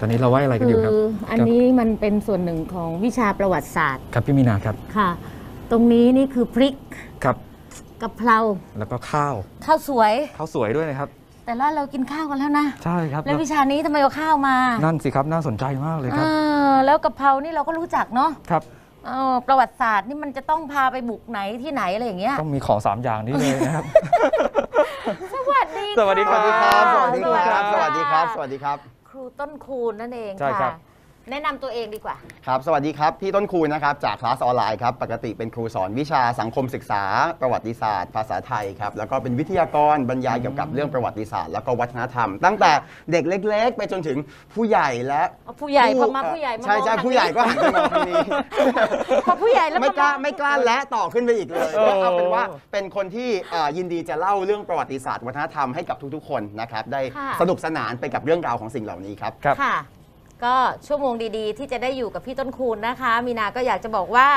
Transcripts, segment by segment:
ตอนนี้เราไหว้อะไรกันอยู่ครับอันนี้มันเป็นส่วนหนึ่งของวิชาประวัติศาสตร์ ครับพี่มีนาครับค่ะ ตรงนี้นี่คือพริกครับกะเพราแล้วก็ข้าวข้าวสวยข้าวสวยด้วยนะครับ แต่ละเรากินข้าวกันแล้วนะใช่ครับ แล้ววิชานี้ทำไมเอาข้าวมา นั่นสิครับน่าสนใจมากเลยครับแล้วกะเพรานี่เราก็รู้จักเนาะครับประวัติศาสตร์นี่มันจะต้องพาไปบุกไหนที่ไหนอะไรอย่างเงี้ยต้องมีของสามอย่างนี้เลยนะครับ สวัสดีสวัสดีครับ สวัสดีครับ สวัสดีครับ สวัสดีครับครูต้นคูณนั่นเองใช่ครั่ะบแนะนำตัวเองดีกว่า ครับ สวัสดีครับ พี่ต้นคูณนะครับจากคลาสออนไลน์ครับ ปกติเป็นครูสอนวิชาสังคมศึกษา ประวัติศาสตร์ ภาษาไทยครับ แล้วก็เป็นวิทยากรบรรยายเกี่ยวกับเรื่องประวัติศาสตร์แล้วก็วัฒนธรรม ตั้งแต่เด็กเล็ก ๆ ไปจนถึงผู้ใหญ่และผู้ใหญ่พอมาผู้ใหญ่มาใช่ใช่ผู้ใหญ่ก็ไมทาีพอผู้ใหญ่แล้วไม่กล้าไม่กล้าและต่อขึ้นไปอีกเลยก็เอาเป็นว่าเป็นคนที่ยินดีจะเล่าเรื่องประวัติศาสตร์ วัฒนธรรมให้กับทุกๆคนนะครับ ได้สนุกสนานไปกับเรื่องราวของสิ่งเหล่านี้ครับครับค่ะก็ชั่วโมงดีๆ ที่จะได้อยู่กับพี่ต้นคูณนะคะ มีนาก็อยากจะบอกว่า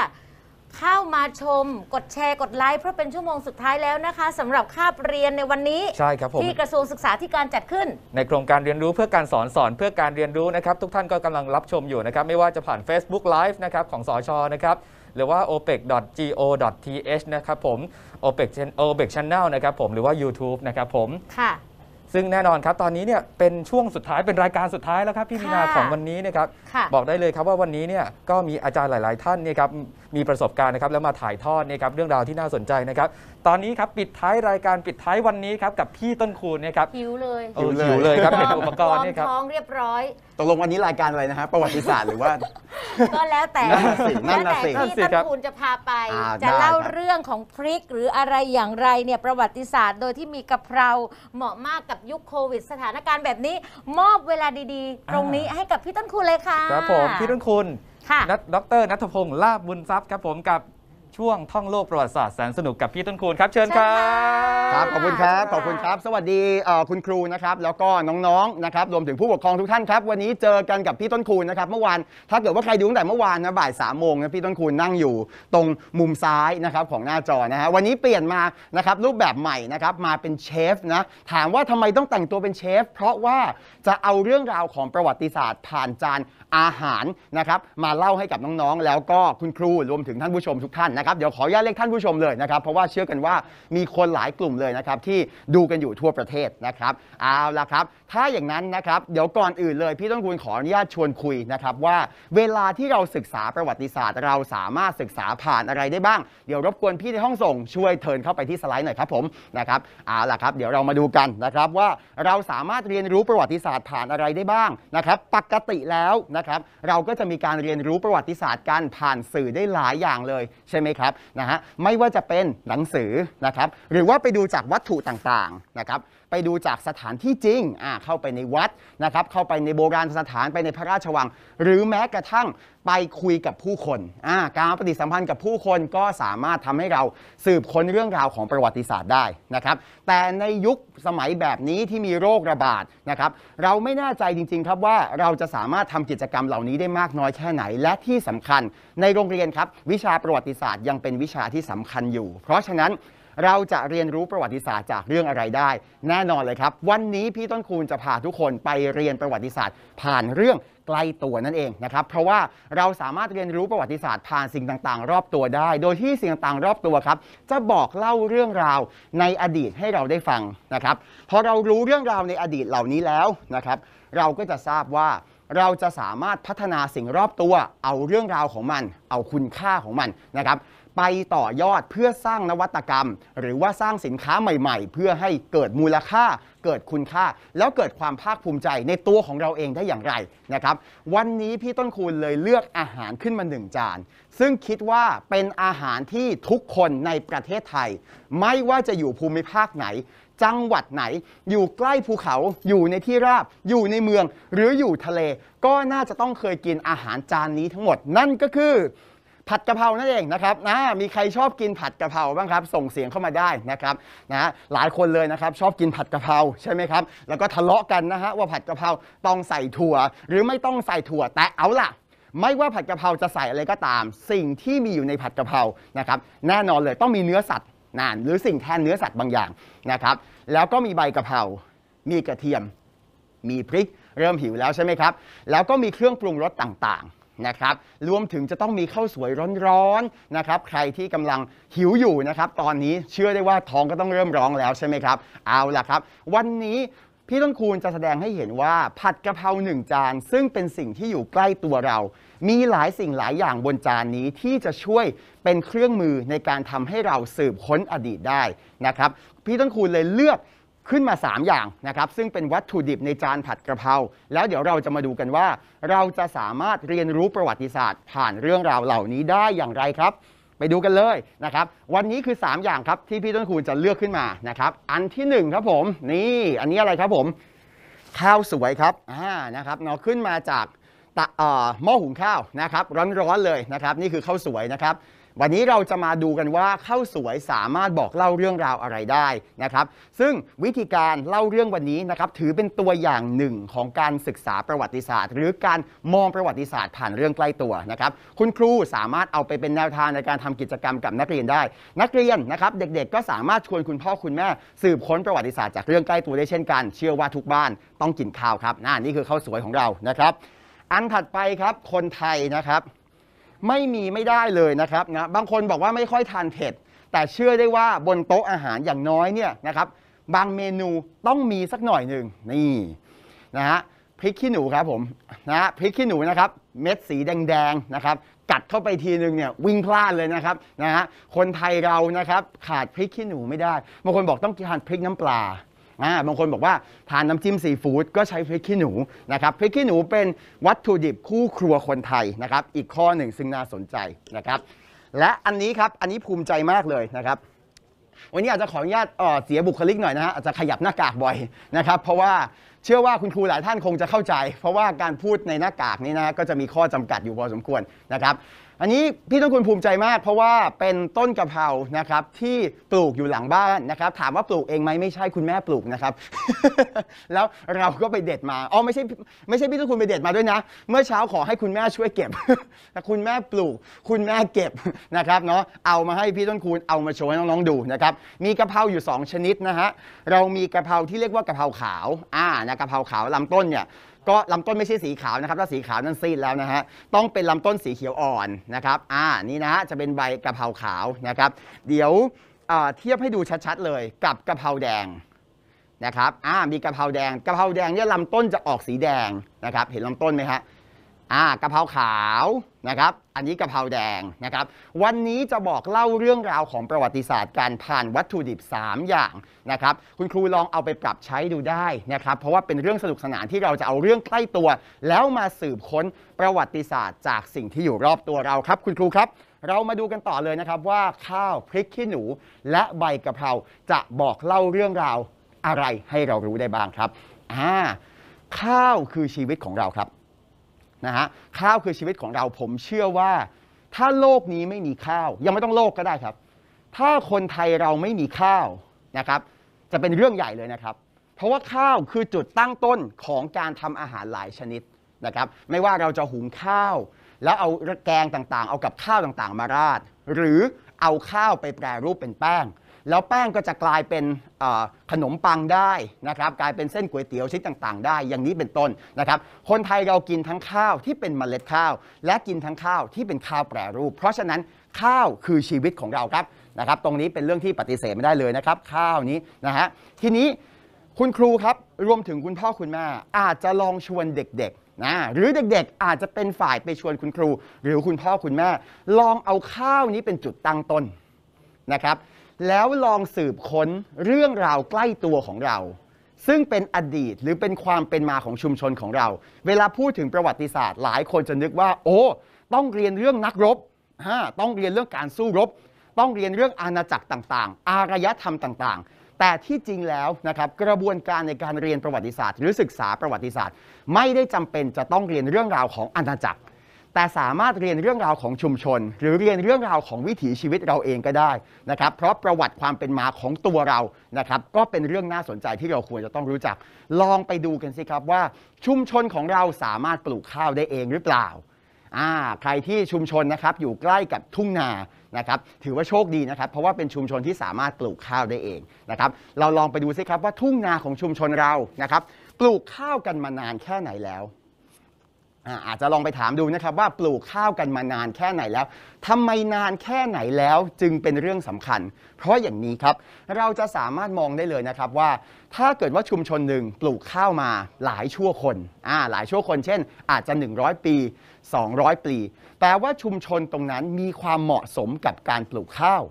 เข้ามาชมกดแชร์กดไลค์เพราะเป็นชั่วโมงสุดท้ายแล้วนะคะสำหรับคาบเรียนในวันนี้ใช่ครับผมที่กระทรวงศึกษาธิการจัดขึ้น ในโครงการเรียนรู้เพื่อการสอนสอนเพื่อการเรียนรู้นะครับ ทุกท่านก็กำลังรับชมอยู่นะครับ ไม่ว่าจะผ่าน Facebook Live นะครับของสอชอนะครับ หรือว่า opec.go.th นะครับผม opec opec channel นะครับ ผมหรือว่า YouTube นะครับผมค่ะซึ่งแน่นอนครับตอนนี้เนี่ยเป็นช่วงสุดท้ายเป็นรายการสุดท้ายแล้วครับพี่มีนาของวันนี้นะครับบอกได้เลยครับว่าวันนี้เนี่ยก็มีอาจารย์หลายๆท่านเนี่ยครับมีประสบการณ์นะครับแล้วมาถ่ายทอดนะครับเรื่องราวที่น่าสนใจนะครับตอนนี้ครับปิดท้ายรายการปิดท้ายวันนี้ครับกับพี่ต้นคูณนะครับหิวเลยหิวเลยครับเป็นอุปกรณ์นี่ครับท้องเรียบร้อยตกลงวันนี้รายการอะไรนะฮะประวัติศาสตร์หรือว่า ก็แล้วแต่นั่นะแล้วแต่ที่ต้นคูนณจะพาไป จะเล่าเรื่องของพริกหรืออะไรอย่างไรเนี่ยประวัติศาสตร์โดยที่มีกะเพราเหมาะมากกับยุคโควิด สถานการณ์แบบนี้ มอบเวลาดี ๆ ตรงนี้ให้กับพี่ต้นคูณเลยค่ะครับผมพี่ต้นคูณค่ดดรนัทพงศ์ลาบบุญทรัพย์ ครับผมกับช่วงท่องโลกประวัติศาสตร์แสนสนุกกับพี่ต้นคูณครับเชิญครับครับขอบคุณครับขอบคุณครับ สวัสดีคุณครูนะครับแล้วก็น้องๆนะครับรวมถึงผู้ปกครองทุกท่านครับวันนี้เจอกันกับพี่ต้นคูณนะครับเมื่อวานถ้าเกิดว่าใครดูตั้งแต่เมื่อวานนะบ่ายสามโมงนะพี่ต้นคูณนั่งอยู่ตรงมุมซ้ายนะครับของหน้าจอนะฮะวันนี้เปลี่ยนมานะครับรูปแบบใหม่นะครับมาเป็นเชฟนะถามว่าทำไมต้องแต่งตัวเป็นเชฟ เพราะว่าจะเอาเรื่องราวของประวัติศาสตร์ ผ่านจานอาหารนะครับมาเล่าให้กับน้องๆ แล้วก็คุณครูรวมถึงท่านผู้ชมทุกท่านนะนะครับเดี๋ยวขออนุญาตเรียกท่านผู้ชมเลยนะครับเพราะว่าเชื่อกันว่ามีคนหลายกลุ่มเลยนะครับที่ดูกันอยู่ทั่วประเทศนะครับเอาละครับถ้าอย่างนั้นนะครับ เดี๋ยวก่อนอื่นเลย พี่ต้นคุณขออนุญาตชวนคุยนะครับว่า เวลาที่เราศึกษาประวัติศาสตร์ เราสามารถศึกษาผ่านอะไรได้บ้าง เดี๋ยวรบกวนพี่ในห้องส่งช่วยเทินเข้าไปที่สไลด์หน่อยครับผมนะครับเอาละครับ เดี๋ยวเรามาดูกันนะครับว่าเราสามารถเรียนรู้ประวัติศาสตร์ผ่านอะไรได้บ้างนะครับปกติแล้วนะครับเราก็จะมีการเรียนรู้ประวัติศาสตร์กันผ่านสื่อได้หลายอย่างเลยใช่ไหมครับนะฮะไม่ว่าจะเป็นหนังสือนะครับหรือว่าไปดูจากวัตถุต่างๆนะครับไปดูจากสถานที่จริง เข้าไปในวัดนะครับ เข้าไปในโบราณสถานไปในพระราชวัง หรือแม้กระทั่งไปคุยกับผู้คน การปฏิสัมพันธ์กับผู้คนก็สามารถทำให้เราสืบค้นเรื่องราวของประวัติศาสตร์ได้นะครับ แต่ในยุคสมัยแบบนี้ที่มีโรคระบาดนะครับ เราไม่แน่ใจจริง ๆ ครับว่าเราจะสามารถทำกิจกรรมเหล่านี้ได้มากน้อยแค่ไหน และที่สำคัญในโรงเรียนครับ วิชาประวัติศาสตร์ยังเป็นวิชาที่สำคัญอยู่ เพราะฉะนั้นเราจะเรียนรู้ประวัติศาสตร์จากเรื่องอะไรได้ แน่นอนเลยครับ วันนี้พี่ต้นคูณจะพาทุกคนไปเรียนประวัติศาสตร์ ผ่านเรื่องใกล้ตัวนั่นเองนะครับเพราะว่าเราสามารถเรียนรู้ประวัติศาสตร์ผ่านสิ่งต่าง ๆ รอบตัวได้ โดยที่สิ่งต่างๆรอบตัวครับ จะบอกเล่าเรื่องราวในอดีตให้เราได้ฟังนะครับ พอเรารู้เรื่องราวในอดีตเหล่านี้แล้วนะครับ เราก็จะทราบว่าเราจะสามารถพัฒนาสิ่งรอบตัว เอาเรื่องราวของมัน เอาคุณค่าของมันนะครับไปต่อยอดเพื่อสร้างนวัตกรรม หรือว่าสร้างสินค้าใหม่ๆ เพื่อให้เกิดมูลค่า เกิดคุณค่า แล้วเกิดความภาคภูมิใจในตัวของเราเองได้อย่างไรนะครับวันนี้พี่ต้นคูณเลยเลือกอาหารขึ้นมาหนึ่งจาน ซึ่งคิดว่าเป็นอาหารที่ทุกคนในประเทศไทย ไม่ว่าจะอยู่ภูมิภาคไหน จังหวัดไหน อยู่ใกล้ภูเขาอยู่ในที่ราบ อยู่ในเมืองหรืออยู่ทะเล ก็น่าจะต้องเคยกินอาหารจานนี้ทั้งหมดนั่นก็คือผัดกะเพรานั่นเองนะครับนะมีใครชอบกินผัดกะเพราบ้างครับ ส่งเสียงเข้ามาได้นะครับนะหลายคนเลยนะครับชอบกินผัดกะเพราใช่ไหมครับแล้วก็ทะเลาะกันนะฮะว่าผัดกะเพราต้องใส่ถั่วหรือไม่ต้องใส่ถั่วแต่เอาล่ะไม่ว่าผัดกะเพราจะใส่อะไรก็ตาม สิ่งที่มีอยู่ในผัดกะเพรานะครับแน่นอนเลยต้องมีเนื้อสัตว์นาน หรือสิ่งแทนเนื้อสัตว์บางอย่างนะครับ แล้วก็มีใบกะเพรามีกระเทียมมีพริกเริ่มหิวแล้วใช่ไหมครับแล้วก็มีเครื่องปรุงรสต่างนะครับ รวมถึงจะต้องมีข้าวสวยร้อนๆนะครับ ใครที่กำลังหิวอยู่นะครับตอนนี้เชื่อได้ว่าท้องก็ต้องเริ่มร้องแล้วใช่ไหมครับ เอาล่ะครับ วันนี้พี่ต้นคูณจะแสดงให้เห็นว่าผัดกะเพราหนึ่งจานซึ่งเป็นสิ่งที่อยู่ใกล้ตัวเรา มีหลายสิ่งหลายอย่างบนจานนี้ที่จะช่วยเป็นเครื่องมือในการทำให้เราสืบค้นอดีตได้นะครับ พี่ต้นคูณเลยเลือกขึ้นมา 3 อย่างนะครับ ซึ่งเป็นวัตถุดิบในจานผัดกระเพราแล้วเดี๋ยวเราจะมาดูกันว่าเราจะสามารถเรียนรู้ประวัติศาสตร์ผ่านเรื่องราวเหล่านี้ได้อย่างไรครับ ไปดูกันเลยนะครับ วันนี้คือ 3 อย่างครับ ที่พี่ต้นคูณจะเลือกขึ้นมานะครับ อันที่ 1 ครับผม นี่อันนี้อะไรครับผม ข้าวสวยครับอ่านะครับเนาะขึ้นมาจากหม้อหุงข้าวนะครับ ร้อนๆเลยนะครับ นี่คือข้าวสวยนะครับวันนี้เราจะมาดูกันว่าข้าวสวยสามารถบอกเล่าเรื่องราวอะไรได้นะครับ ซึ่งวิธีการเล่าเรื่องวันนี้นะครับ ถือเป็นตัวอย่างหนึ่งของการศึกษาประวัติศาสตร์ หรือการมองประวัติศาสตร์ผ่านเรื่องใกล้ตัวนะครับ คุณครูสามารถเอาไปเป็นแนวทางในการทำกิจกรรมกับนักเรียนได้ นักเรียนนะครับเด็กๆก็สามารถชวนคุณพ่อคุณแม่สืบค้นประวัติศาสตร์จากเรื่องใกล้ตัวได้เช่นกัน เชื่อว่าทุกบ้านต้องกินข้าวครับนนี่คือข้าวสวยของเรานะครับ อันถัดไปครับ คนไทยนะครับไม่มีไม่ได้เลยนะครับนะบางคนบอกว่าไม่ค่อยทานเผ็ด แต่เชื่อได้ว่าบนโต๊ะอาหารอย่างน้อยเนี่ยนะครับ บางเมนูต้องมีสักหน่อยหนึ่งนี่นะฮะพริกขี้หนูครับผมนะฮะพริกขี้หนูนะครับเม็ดสีแดงๆนะครับกัดเข้าไปทีนึงเนี่ยวิ่งพลาดเลยนะครับนะฮะคนไทยเรานะครับขาดพริกขี้หนูไม่ได้บางคนบอกต้องทานพริกน้ำปลาอ่าบางคนบอกว่าทานน้ำจิ้มซีฟู้ดก็ใช้พริกขี้หนูนะครับพริกขี้หนูเป็นวัตถุดิบคู่ครัวคนไทยนะครับอีกข้อหนึ่งซึ่งน่าสนใจนะครับ และอันนี้ครับอันนี้ภูมิใจมากเลยนะครับ วันนี้อาจจะขออนุญาตเสียบุคลิกหน่อยนะฮะอาจจะขยับหน้ากากบ่อยนะครับ เพราะว่าเชื่อว่าคุณครูหลายท่านคงจะเข้าใจ เพราะว่าการพูดในหน้ากากนี้นะก็จะมีข้อจำกัดอยู่พอสมควรนะครับอันนี้พี่ต้นคุณภูมิใจมากเพราะว่าเป็นต้นกะเพรานะครับที่ปลูกอยู่หลังบ้านนะครับ ถามว่าปลูกเองไหมไม่ใช่คุณแม่ปลูกนะครับ แล้วเราก็ไปเด็ดมาอ๋อไม่ใช่ไม่ใช่พี่ต้นคุณไปเด็ดมาด้วยนะ เมื่อเช้าขอให้คุณแม่ช่วยเก็บแต่คุณแม่ปลูก คุณแม่เก็บนะครับเนาะเอามาให้พี่ต้นคุณเอามาโชว์ให้น้อง ๆ ดูนะครับมีกะเพราอยู่ 2 ชนิดนะฮะเรามีกะเพราที่เรียกว่ากะเพราขาวอ่านะกะเพราขาวลำต้นเนี่ยก็ลำต้นไม่ใช่สีขาวนะครับถ้าสีขาวนั่นซีดแล้วนะฮะต้องเป็นลำต้นสีเขียวอ่อนนะครับอ่านี่นะฮะจะเป็นใบกระเพราขาวนะครับเดี๋ยวเทียบให้ดูชัดๆเลยกับกระเพราแดงนะครับอ่ามีกระเพราแดงกระเพราแดงเนี่ยลำต้นจะออกสีแดงนะครับเห็นลำต้นไหมฮะอ่ากะเพราขาวนะครับ อันนี้กะเพราแดงนะครับ วันนี้จะบอกเล่าเรื่องราวของประวัติศาสตร์การผ่านวัตถุดิบ 3 อย่างนะครับ คุณครูลองเอาไปปรับใช้ดูได้นะครับ เพราะว่าเป็นเรื่องสนุกสนานที่เราจะเอาเรื่องใกล้ตัว แล้วมาสืบค้นประวัติศาสตร์ จากสิ่งที่อยู่รอบตัวเราครับ คุณครูครับ เรามาดูกันต่อเลยนะครับว่าข้าวพริกขี้หนูและใบกะเพราจะบอกเล่าเรื่องราวอะไรให้เรารู้ได้บ้างครับ อ่า ข้าวคือชีวิตของเราครับนะฮะข้าวคือชีวิตของเราผมเชื่อว่า ถ้าโลกนี้ไม่มีข้าวยังไม่ต้องโลกก็ได้ครับ ถ้าคนไทยเราไม่มีข้าวนะครับจะเป็นเรื่องใหญ่เลยนะครับเพราะว่าข้าวคือจุดตั้งต้นของการทำอาหารหลายชนิดนะครับไม่ว่าเราจะหุงข้าว แล้วเอาแกงต่างๆ เอากับข้าวต่างๆมาราดหรือเอาข้าวไปแปรรูปเป็นแป้งแล้วแป้งก็จะกลายเป็นขนมปังได้นะครับกลายเป็นเส้นก๋วยเตี๋ยวชิ้นต่าง ๆ ได้ อย่างนี้เป็นต้นนะครับคนไทยเรากินทั้งข้าวที่เป็นเมล็ดข้าว และกินทั้งข้าวที่เป็นข้าวแปรรูป เพราะฉะนั้นข้าวคือชีวิตของเราครับนะครับตรงนี้เป็นเรื่องที่ปฏิเสธไม่ได้เลยนะครับ ข้าวนี้นะฮะทีนี้คุณครูครับรวมถึงคุณพ่อคุณแม่อาจจะลองชวนเด็กๆนะหรือเด็กๆอาจจะเป็นฝ่ายไปชวนคุณครูหรือคุณพ่อคุณแม่ลองเอาข้าวนี้เป็นจุดตั้งต้นนะครับแล้วลองสืบค้นเรื่องราวใกล้ตัวของเรา ซึ่งเป็นอดีตหรือเป็นความเป็นมาของชุมชนของเรา เวลาพูดถึงประวัติศาสตร์ หลายคนจะนึกว่าโอ้ ต้องเรียนเรื่องนักรบฮะต้องเรียนเรื่องการสู้รบ ต้องเรียนเรื่องอาณาจักรต่างๆ อารยธรรมต่างๆ แต่ที่จริงแล้วนะครับกระบวนการในการเรียนประวัติศาสตร์ หรือศึกษาประวัติศาสตร์ ไม่ได้จำเป็นจะต้องเรียนเรื่องราวของอาณาจักรแต่สามารถเรียนเรื่องราวของชุมชน หรือเรียนเรื่องราวของวิถีชีวิตเราเองก็ได้นะครับเพราะประวัติความเป็นมาของตัวเรานะครับก็เป็นเรื่องน่าสนใจที่เราควรจะต้องรู้จัก ลองไปดูกันสิครับว่า ชุมชนของเราสามารถปลูกข้าวได้เองหรือเปล่าอ่าใครที่ชุมชนนะครับอยู่ใกล้กับทุ่งนานะครับถือว่าโชคดีนะครับ เพราะว่าเป็นชุมชนที่สามารถปลูกข้าวได้เองนะครับเราลองไปดูสิครับว่าทุ่งนาของชุมชนเรานะครับปลูกข้าวกันมานานแค่ไหนแล้วอาจจะลองไปถามดูนะครับว่าปลูกข้าวกันมานานแค่ไหนแล้ว ทำไมนานแค่ไหนแล้วจึงเป็นเรื่องสำคัญ เพราะอย่างนี้ครับเราจะสามารถมองได้เลยนะครับว่า ถ้าเกิดว่าชุมชนหนึ่งปลูกข้าวมาหลายชั่วคนอ่าหลายชั่วคนเช่น อาจจะ 100 ปี 200ปีแปลว่าชุมชนตรงนั้นมีความเหมาะสมกับการปลูกข้าว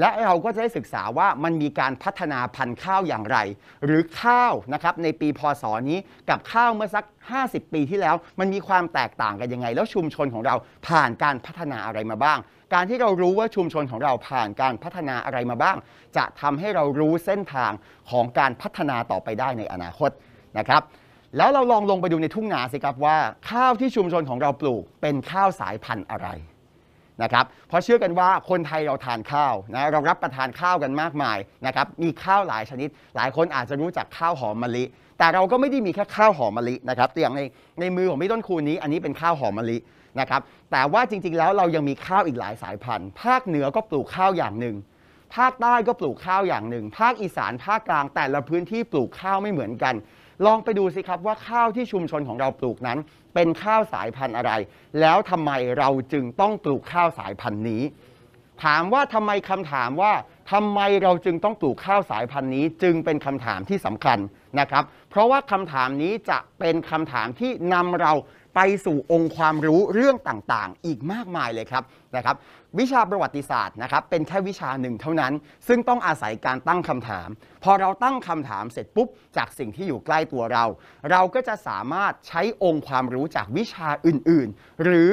และเราก็จะได้ศึกษาว่ามันมีการพัฒนาพันธุ์ข้าวอย่างไร หรือข้าวนะครับในปีพศนี้กับข้าวเมื่อสัก 50 ปีที่แล้ว มันมีความแตกต่างกันยังไง แล้วชุมชนของเราผ่านการพัฒนาอะไรมาบ้าง การที่เรารู้ว่าชุมชนของเราผ่านการพัฒนาอะไรมาบ้าง จะทำให้เรารู้เส้นทางของการพัฒนาต่อไปได้ในอนาคตนะครับแล้วเราลองลงไปดูในทุ่งนาสิครับว่าข้าวที่ชุมชนของเราปลูกเป็นข้าวสายพันธุ์อะไรนะครับเพราะเชื่อกันว่าคนไทยเราทานข้าวนะเรารับประทานข้าวกันมากมายนะครับมีข้าวหลายชนิด หลายคนอาจจะรู้จักข้าวหอมมะลิ แต่เราก็ไม่ได้มีแค่ข้าวหอมมะลินะครับตัวอย่างในในมือของพี่ต้นคูนี้อันนี้เป็นข้าวหอมมะลินะครับแต่ว่าจริงๆแล้วเรายังมีข้าวอีกหลายสายพันธุ์ ภาคเหนือก็ปลูกข้าวอย่างหนึ่งภาคใต้ก็ปลูกข้าวอย่างหนึ่งภาคอีสาน ภาคกลาง แต่ละพื้นที่ปลูกข้าวไม่เหมือนกัน ลองไปดูสิครับว่าข้าวที่ชุมชนของเราปลูกนั้นเป็นข้าวสายพันธุ์อะไร แล้วทำไมเราจึงต้องปลูกข้าวสายพันธุ์นี้ ถามว่าทำไมคำถามว่าทำไมเราจึงต้องปลูกข้าวสายพันธุ์นี้จึงเป็นคำถามที่สำคัญนะครับ เพราะว่าคำถามนี้จะเป็นคำถามที่นำเราไปสู่องค์ความรู้เรื่องต่างๆ อีกมากมายเลยครับนะครับวิชาประวัติศาสตร์นะครับเป็นแค่วิชาหนึ่งเท่านั้น ซึ่งต้องอาศัยการตั้งคำถาม พอเราตั้งคำถามเสร็จปุ๊บ จากสิ่งที่อยู่ใกล้ตัวเรา เราก็จะสามารถใช้องค์ความรู้จากวิชาอื่น ๆ หรือ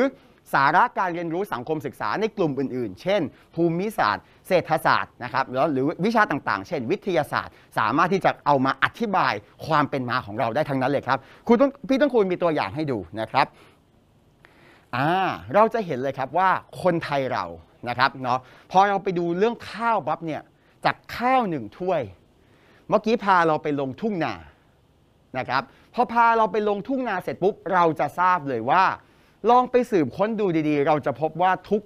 สาระการเรียนรู้สังคมศึกษาในกลุ่มอื่น ๆ เช่น ภูมิศาสตร์เศรษฐศาสตร์นะครับหรือวิชาต่าง ๆ เช่น วิทยาศาสตร์สามารถที่จะเอามาอธิบายความเป็นมาของเราได้ทั้งนั้นเลยครับคุณต้องพี่ต้องคุณมีตัวอย่างให้ดูนะครับอ่าเราจะเห็นเลยครับว่าคนไทยเรา นะครับ เนาะพอเราไปดูเรื่องข้าวบับเนี่ยจากข้าวหนึ่งถ้วย เมื่อกี้พาเราไปลงทุ่งนา นะครับ พอพาเราไปลงทุ่งนาเสร็จปุ๊บเราจะทราบเลยว่า ลองไปสืบค้นดูดีๆ เราจะพบว่าทุก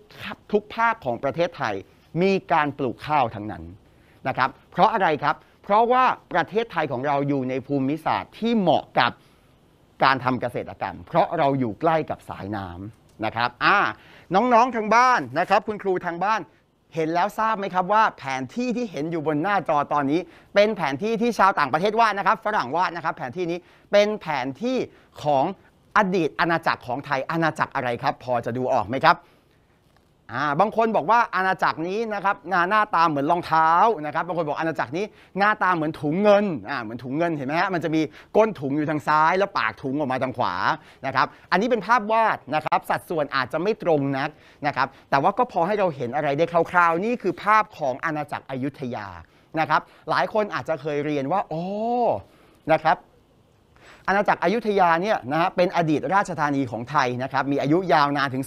ทุกภาคของประเทศไทยมีการปลูกข้าวทั้งนั้นนะครับเพราะอะไรครับเพราะว่าประเทศไทยของเราอยู่ในภูมิศาสตร์ที่เหมาะกับการทำเกษตรกรรม เพราะเราอยู่ใกล้กับสายน้ำนะครับอ่าน้องๆ ทางบ้านนะครับ คุณครูทางบ้าน เห็นแล้วทราบไหมครับว่าแผนที่ที่เห็นอยู่บนหน้าจอตอนนี้ เป็นแผนที่ที่ชาวต่างประเทศวาดนะครับฝรั่งวาดนะครับแผนที่นี้ เป็นแผนที่ของอดีตอาณาจักรของไทยอาณาจักรอะไรครับ พอจะดูออกไหมครับอ่าบางคนบอกว่าอาณาจักรนี้นะครับหน้าตาเหมือนรองเท้านะครับ บางคนบอกอาณาจักรนี้หน้าตาเหมือนถุงเงินอ่าเหมือนถุงเงิน เห็นไหมฮะมันจะมีก้นถุงอยู่ทางซ้าย แล้วปากถุงออกมาทางขวานะครับ อันนี้เป็นภาพวาดนะครับ สัดส่วนอาจจะไม่ตรงนักนะครับแต่ว่าก็พอให้เราเห็นอะไรได้คร่าวๆนี่คือภาพของอาณาจักรอยุธยานะครับ หลายคนอาจจะเคยเรียนว่าอ๋อนะครับอาณาจักรอยุธยาเนี่ยนะฮะเป็นอดีตราชธานีของไทยนะครับมีอายุยาวนานถึง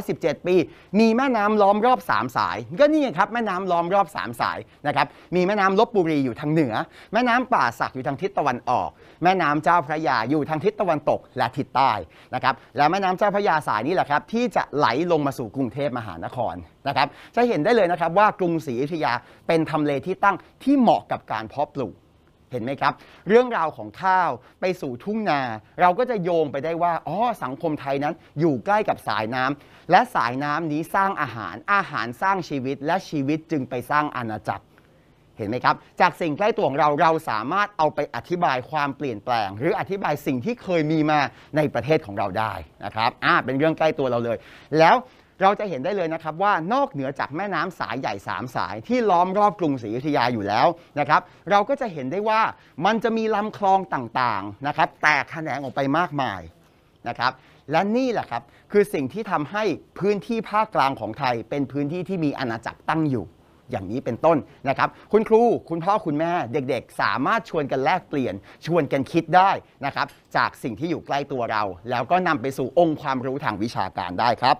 417 ปี มีแม่น้ำล้อมรอบ3สายก็นี่ครับแม่น้ำล้อมรอบ3สายนะครับมีแม่น้ำลบบุรีอยู่ทางเหนือ แม่น้ำป่าสักอยู่ทางทิศตะวันออก แม่น้ำเจ้าพระยาอยู่ทางทิศตะวันตก และทิศใต้นะครับและแม่น้ำเจ้าพระยาสายนี้แหละครับที่จะไหลลงมาสู่กรุงเทพมหานครนะครับจะเห็นได้เลยนะครับว่ากรุงศรีอยุธยาเป็นทำเลที่ตั้งที่เหมาะกับการเพาะปลูกเห็นไหมครับเรื่องราวของข้าวไปสู่ทุ่งนาเราก็จะโยงไปได้ว่าอ๋อสังคมไทยนั้นอยู่ใกล้กับสายน้ำ และสายน้ำนี้สร้างอาหารอาหารสร้างชีวิตและชีวิตจึงไปสร้างอาณาจักรเห็นไหมครับจากสิ่งใกล้ตัวของเราเราสามารถเอาไปอธิบายความเปลี่ยนแปลง หรืออธิบายสิ่งที่เคยมีมาในประเทศของเราได้นะครับอ่าเป็นเรื่องใกล้ตัวเราเลยแล้วเราจะเห็นได้เลยนะครับว่านอกเหนือจากแม่น้ำสายใหญ่3สายที่ล้อมรอบกรุงศรีอยุธยาอยู่แล้วนะครับ เราก็จะเห็นได้ว่ามันจะมีลำคลองต่างๆนะครับแตกแขนงออกไปมากมายนะครับ และนี่แหละครับคือสิ่งที่ทำให้พื้นที่ภาคกลางของไทย เป็นพื้นที่ที่มีอาณาจักรตั้งอยู่อย่างนี้เป็นต้นนะครับ คุณครูคุณพ่อคุณแม่เด็กๆ สามารถชวนกันแลกเปลี่ยน ชวนกันคิดได้นะครับ จากสิ่งที่อยู่ใกล้ตัวเรา แล้วก็นำไปสู่องค์ความรู้ทางวิชาการได้ครับ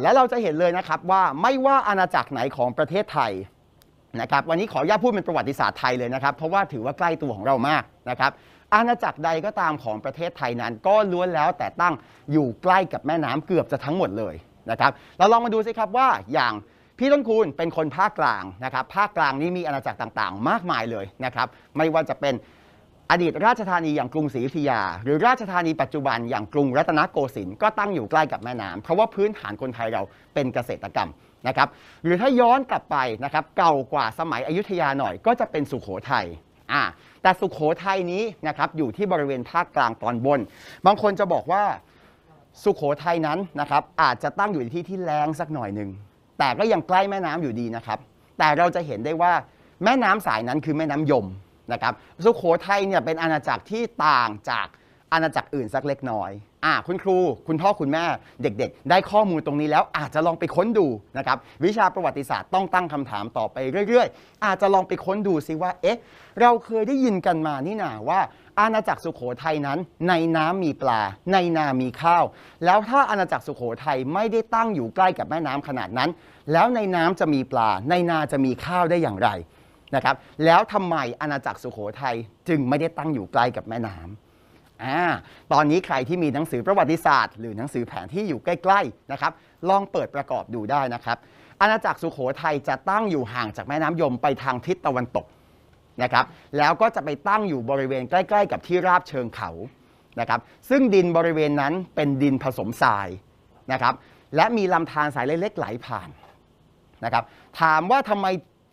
แล้วเราจะเห็นเลยนะครับว่าไม่ว่าอาณาจักรไหนของประเทศไทยนะครับวันนี้ขออนุญาตพูดเป็นประวัติศาสตร์ไทยเลยนะครับ เพราะว่าถือว่าใกล้ตัวของเรามากนะครับอาณาจักรใดก็ตามของประเทศไทยนั้น ก็ล้วนแล้วแต่ตั้งอยู่ใกล้กับแม่น้ำเกือบจะทั้งหมดเลยนะครับเราลองมาดูสิครับว่า อย่างพี่ต้นคูณเป็นคนภาคกลางนะครับภาคกลางนี้มีอาณาจักรต่าง ๆ มากมายเลยนะครับไม่ว่าจะเป็นอดีตราชธานีอย่างกรุงศรีอยุธยา หรือ ราชธานีปัจจุบันอย่างกรุงรัตนโกสินทร์ก็ตั้งอยู่ใกล้กับแม่น้ำเพราะว่าพื้นฐานคนไทยเราเป็นเกษตรกรรมนะครับหรือถ้าย้อนกลับไปนะครับเก่ากว่าสมัยอยุธยาหน่อยก็จะเป็นสุโขทัยอ่าแต่สุขโขทัยนี้นะครับอยู่ที่บริเวณภาคกลางตอนบน บางคนจะบอกว่าสุขโขทัยนั้นนะครับอาจจะตั้งอยู่ในที่ที่แรงสักหน่อยหนึ่งแต่ก็ยังใกล้แม่น้ำอยู่ดีนะครับแต่เราจะเห็นได้ว่าแม่น้ำสายนั้นคือแม่น้ำยมนะครับสุขโขทัยเนี่ยเป็นอาณาจักรที่ต่างจากอาณาจักรอื่นสักเล็กน้อยอ่าคุณครูคุณพ่อคุณแม่เด็กๆ ได้ข้อมูลตรงนี้แล้วอาจจะลองไปค้นดูนะครับวิชาประวัติศาสตร์ต้องตั้งคำถามต่อไปเรื่อย ๆ อาจจะลองไปค้นดูซิว่าเอ๊ะเราเคยได้ยินกันมานี่นาว่า อาณาจักรสุขโขทัยนั้นในน้ำมีปลา ในนามีข้าว แล้วถ้าอาณาจักรสุขโขทัยไม่ได้ตั้งอยู่ใกล้กับแม่น้ำขนาดนั้น แล้วในน้ำจะมีปลา ในนาจะมีข้าวได้อย่างไรนะครับแล้วทำไมอาณาจักรสุโขทัยจึงไม่ได้ตั้งอยู่ใกล้กับแม่น้ำอ่าตอนนี้ ใครที่มีหนังสือประวัติศาสตร์ หรือหนังสือแผนที่อยู่ใกล้ๆนะครับลองเปิดประกอบดูได้นะครับ อาณาจักรสุโขทัยจะตั้งอยู่ห่างจากแม่น้ำยมไปทางทิศตะวันตกนะครับ แล้วก็จะไปตั้งอยู่บริเวณใกล้ ๆ กับที่ราบเชิงเขา นะครับ ซึ่งดินบริเวณนั้นเป็นดินผสมทรายนะครับ และมีลำธารสายเล็กๆไหลผ่านนะครับ ถามว่าทำไม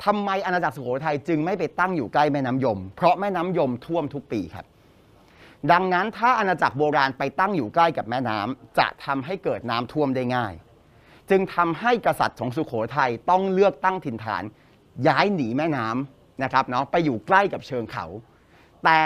ทำไมอาณาจักรสุโขทัยจึงไม่ไปตั้งอยู่ใกล้แม่น้ำยม เพราะแม่น้ำยมท่วมทุกปีครับ ดังนั้นถ้าอาณาจักรโบราณไปตั้งอยู่ใกล้กับแม่น้ำจะทำให้เกิดน้ำท่วมได้ง่าย จึงทำให้กษัตริย์ของสุโขทัยต้องเลือกตั้งถิ่นฐานย้ายหนีแม่น้ำนะครับเนาะไปอยู่ใกล้กับเชิงเขา แต่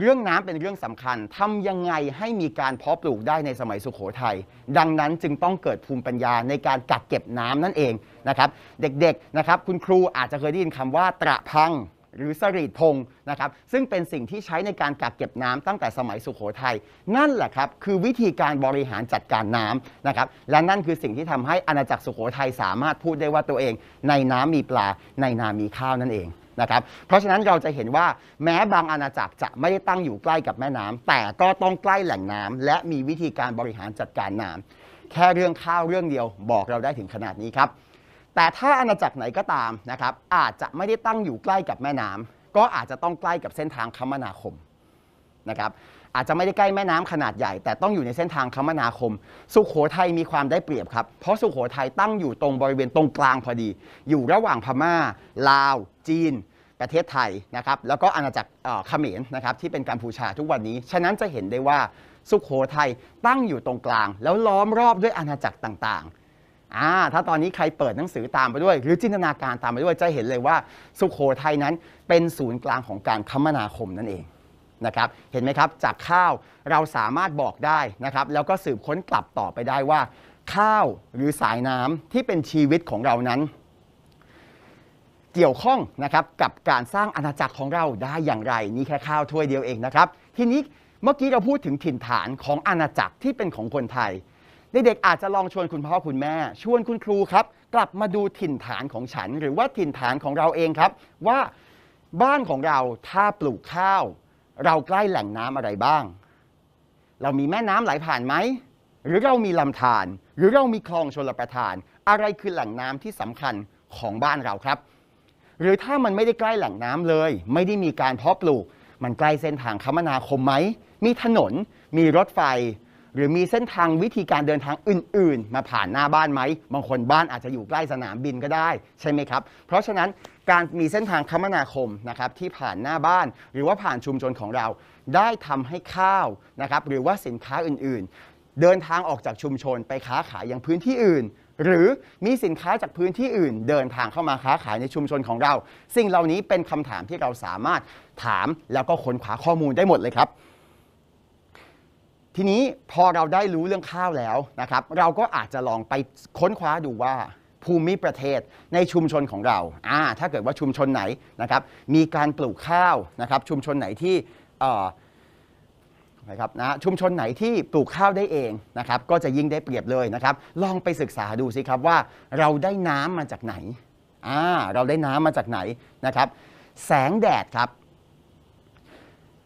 เรื่องน้ำเป็นเรื่องสำคัญทำยังไงให้มีการเพาะปลูกได้ในสมัยสุขโขทยัย ดังนั้นจึงต้องเกิดภูมิปัญญาในการกักเก็บน้ำนั่นเองนะครับเด็กๆ นะครับ คุณครูอาจจะเคยได้ยินคำว่าตระพังหรือสรีดพงนะครับ ซึ่งเป็นสิ่งที่ใช้ในการกักเก็บน้ำตั้งแต่สมัยสุขโขทยัยนั่นแหละครับ คือวิธีการบริหารจัดการน้ำนะครับ และนั่นคือสิ่งที่ทำให้อาณาจักรสุขโขทัยสามารถพูดได้ว่าตัวเอง ในน้ำมีปลาในนามีข้าวนั่นเองนะครับ เพราะฉะนั้นเราจะเห็นว่าแม้บางอาณาจักรจะไม่ได้ตั้งอยู่ใกล้กับแม่น้ำ แต่ก็ต้องใกล้แหล่งน้ำ และมีวิธีการบริหารจัดการน้ำ แค่เรื่องข้าวเรื่องเดียวบอกเราได้ถึงขนาดนี้ครับแต่ถ้าอาณาจักรไหนก็ตามนะครับอาจจะไม่ได้ตั้งอยู่ใกล้กับแม่น้ำ ก็อาจจะต้องใกล้กับเส้นทางคมนาคมนะครับอาจจะไม่ได้ใกล้แม่น้ำขนาดใหญ่ แต่ต้องอยู่ในเส้นทางคมนาคม สุขโขทัยมีความได้เปรียบครับเพราะสุขโขทัยตั้งอยู่ตรงบริเวณตรงกลางพอดี อยู่ระหว่างพม่าลาวจีน ประเทศไทยนะครับแล้วก็อาณาจักรเขมรนะครับที่เป็นกัมพูชาทุกวันนี้ฉะนั้นจะเห็นได้ว่าสุขโขทัยตั้งอยู่ตรงกลาง แล้วล้อมรอบด้วยอาณาจักรต่างอ่าถ้าตอนนี้ใครเปิดหนังสือตามไปด้วย หรือจินตนาการตามไปด้วยจะเห็นเลยว่า สุขโขทัยนั้นเป็นศูนย์กลางของการคมนาคมนั่นเองนะครับเห็นไหมครับ จากข้าวเราสามารถบอกได้นะครับแล้วก็สืบค้นกลับต่อไปได้ว่า ข้าวหรือสายน้ำที่เป็นชีวิตของเรานั้น เกี่ยวข้องนะครับกับการสร้างอาณาจักรของเราได้อย่างไรนี่แค่ข้าวถ้วยเดียวเองนะครับทีนี้เมื่อกี้เราพูดถึงถิ่นฐานของอาณาจักรที่เป็นของคนไทยเด็กๆอาจจะลองชวนคุณพ่อคุณแม่ชวนคุณครูครับ กลับมาดูถิ่นฐานของฉัน หรือว่าถิ่นฐานของเราเองครับ ว่าบ้านของเราถ้าปลูกข้าว เราใกล้แหล่งน้ำอะไรบ้าง เรามีแม่น้ำไหลผ่านไหม หรือเรามีลำธารหรือเรามีคลองชลประทาน อะไรคือแหล่งน้ำที่สำคัญของบ้านเราครับ หรือถ้ามันไม่ได้ใกล้แหล่งน้ำเลย ไม่ได้มีการเพาะปลูก มันใกล้เส้นทางคมนาคมไหมมีถนน มีรถไฟหรือมีเส้นทางวิธีการเดินทางอื่นๆ มาผ่านหน้าบ้านไหมบางคนบ้านอาจจะอยู่ใกล้สนามบินก็ได้ใช่ไหมครับ เพราะฉะนั้นการมีเส้นทางคมนาคมนะครับที่ผ่านหน้าบ้านหรือว่าผ่านชุมชนของเราได้ทำให้ข้าวนะครับหรือว่าสินค้าอื่น ๆ เดินทางออกจากชุมชน ไปค้าขายยังพื้นที่อื่น หรือมีสินค้าจากพื้นที่อื่นเดินทางเข้ามาค้าขายในชุมชนของเราสิ่งเหล่านี้เป็นคำถามที่เราสามารถถามแล้วก็ค้นคว้าข้อมูลได้หมดเลยครับทีนี้พอเราได้รู้เรื่องข้าวแล้วนะครับ เราก็อาจจะลองไปค้นคว้าดูว่าภูมิประเทศในชุมชนของเราอ่าถ้าเกิดว่าชุมชนไหนนะครับ มีการปลูกข้าวนะครับ ชุมชนไหนที่เอ่อนะครับนะชุมชนไหนที่ปลูกข้าวได้เองนะครับ ก็จะยิ่งได้เปรียบเลยนะครับ ลองไปศึกษาดูสิครับว่าเราได้น้ำมาจากไหนอ่าเราได้น้ำมาจากไหนนะครับ แสงแดดครับ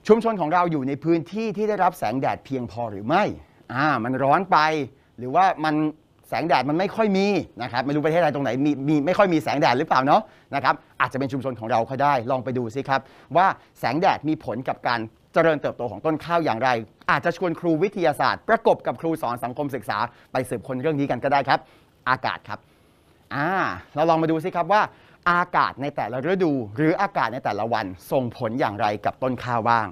ชุมชนของเราอยู่ในพื้นที่ที่ได้รับแสงแดดเพียงพอหรือไม่ อ่า มันร้อนไป หรือว่ามันแสงแดดมันไม่ค่อยมีนะครับ ไม่รู้ประเทศไทยตรงไหนมีมีไม่ค่อยมีแสงแดดหรือเปล่าเนาะ นะครับ อาจจะเป็นชุมชนของเราก็ได้ ลองไปดูสิครับว่าแสงแดดมีผลกับการเจริญเติบโตของต้นข้าวอย่างไร อาจจะชวนครูวิทยาศาสตร์ ประกบกับครูสอนสังคมศึกษาไปสืบค้นเรื่องนี้กันก็ได้ครับ อากาศครับ อ่า เราลองมาดูสิครับว่าอากาศในแต่ละฤดู หรืออากาศในแต่ละวัน ส่งผลอย่างไรกับต้นข้าวบ้าง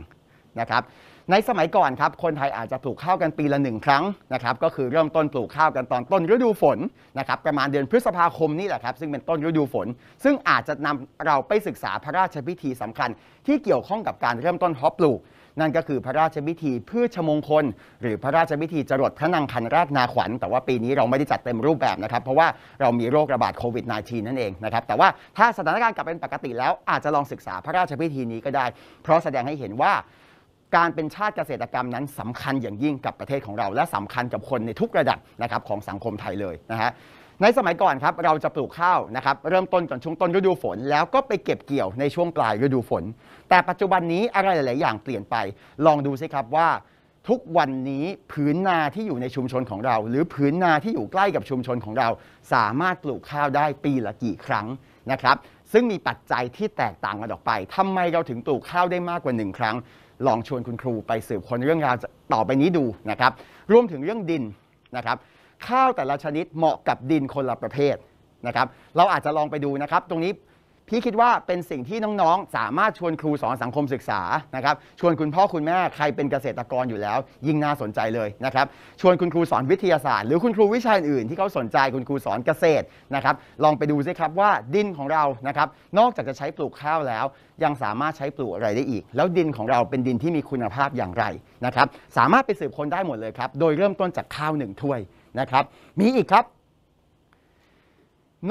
นะครับในสมัยก่อนครับคนไทยอาจจะปลูกข้าวกันปีละหนึ่งครั้งนะครับก็คือเริ่มต้นปลูกข้าวกันตอนต้นฤดูฝนนะครับประมาณเดือนพฤษภาคมนี่แหละครับซึ่งเป็นต้นฤดูฝน ซึ่งอาจจะนำเราไปศึกษาพระราชพิธีสำคัญ ที่เกี่ยวข้องกับการเริ่มต้นเพาะปลูกนั่นก็คือพระราชพิธีพืชมงคล หรือพระราชพิธีจรดพระนางคันราชนาขวัญแต่ว่าปีนี้เราไม่ได้จัดเต็มรูปแบบนะครับ เพราะว่าเรามีโรคระบาดโควิด -19 นั่นเองนะครับแต่ว่าถ้าสถานการณ์กลับเป็นปกติแล้วอาจจะลองศึกษาพระราชพิธีนี้ก็ได้ เพราะแสดงให้เห็นว่า การเป็นชาติเกษตรกรรมนั้นสำคัญอย่างยิ่งกับประเทศของเราและสำคัญกับคนในทุกระดับนะครับของสังคมไทยเลยนะฮะในสมัยก่อนครับเราจะปลูกข้าวนะครับ เริ่มต้นก่อนช่วงต้นฤดูฝน แล้วก็ไปเก็บเกี่ยวในช่วงปลายฤดูฝน แต่ปัจจุบันนี้อะไรหลายอย่างเปลี่ยนไป ลองดูสิครับว่า ทุกวันนี้พื้นนาที่อยู่ในชุมชนของเรา หรือพื้นนาที่อยู่ใกล้กับชุมชนของเรา สามารถปลูกข้าวได้ปีละกี่ครั้งนะครับซึ่งมีปัจจัยที่แตกต่างกันออกไป ทำไมเราถึงปลูกข้าวได้มากกว่าหนึ่งครั้ง ลองชวนคุณครูไปสืบค้นเรื่องราวต่อไปนี้ดูนะครับรวมถึงเรื่องดินนะครับข้าวแต่ละชนิดเหมาะกับดินคนละประเภทนะครับ เราอาจจะลองไปดูนะครับ ตรงนี้พี่คิดว่าเป็นสิ่งที่น้องๆ สามารถชวนครูสอนสังคมศึกษานะครับ ชวนคุณพ่อคุณแม่ ใครเป็นเกษตรกรอยู่แล้ว ยิ่งน่าสนใจเลยนะครับ ชวนคุณครูสอนวิทยาศาสตร์ หรือคุณครูวิชาอื่นที่เขาสนใจคุณครูสอนเกษตรนะครับ ลองไปดูสิครับว่าดินของเรานะครับ นอกจากจะใช้ปลูกข้าวแล้วยังสามารถใช้ปลูกอะไรได้อีก แล้วดินของเราเป็นดินที่มีคุณภาพอย่างไรนะครับ สามารถไปสืบค้นได้หมดเลยครับ โดยเริ่มต้นจากข้าวหนึ่งถ้วยนะครับมีอีกครับ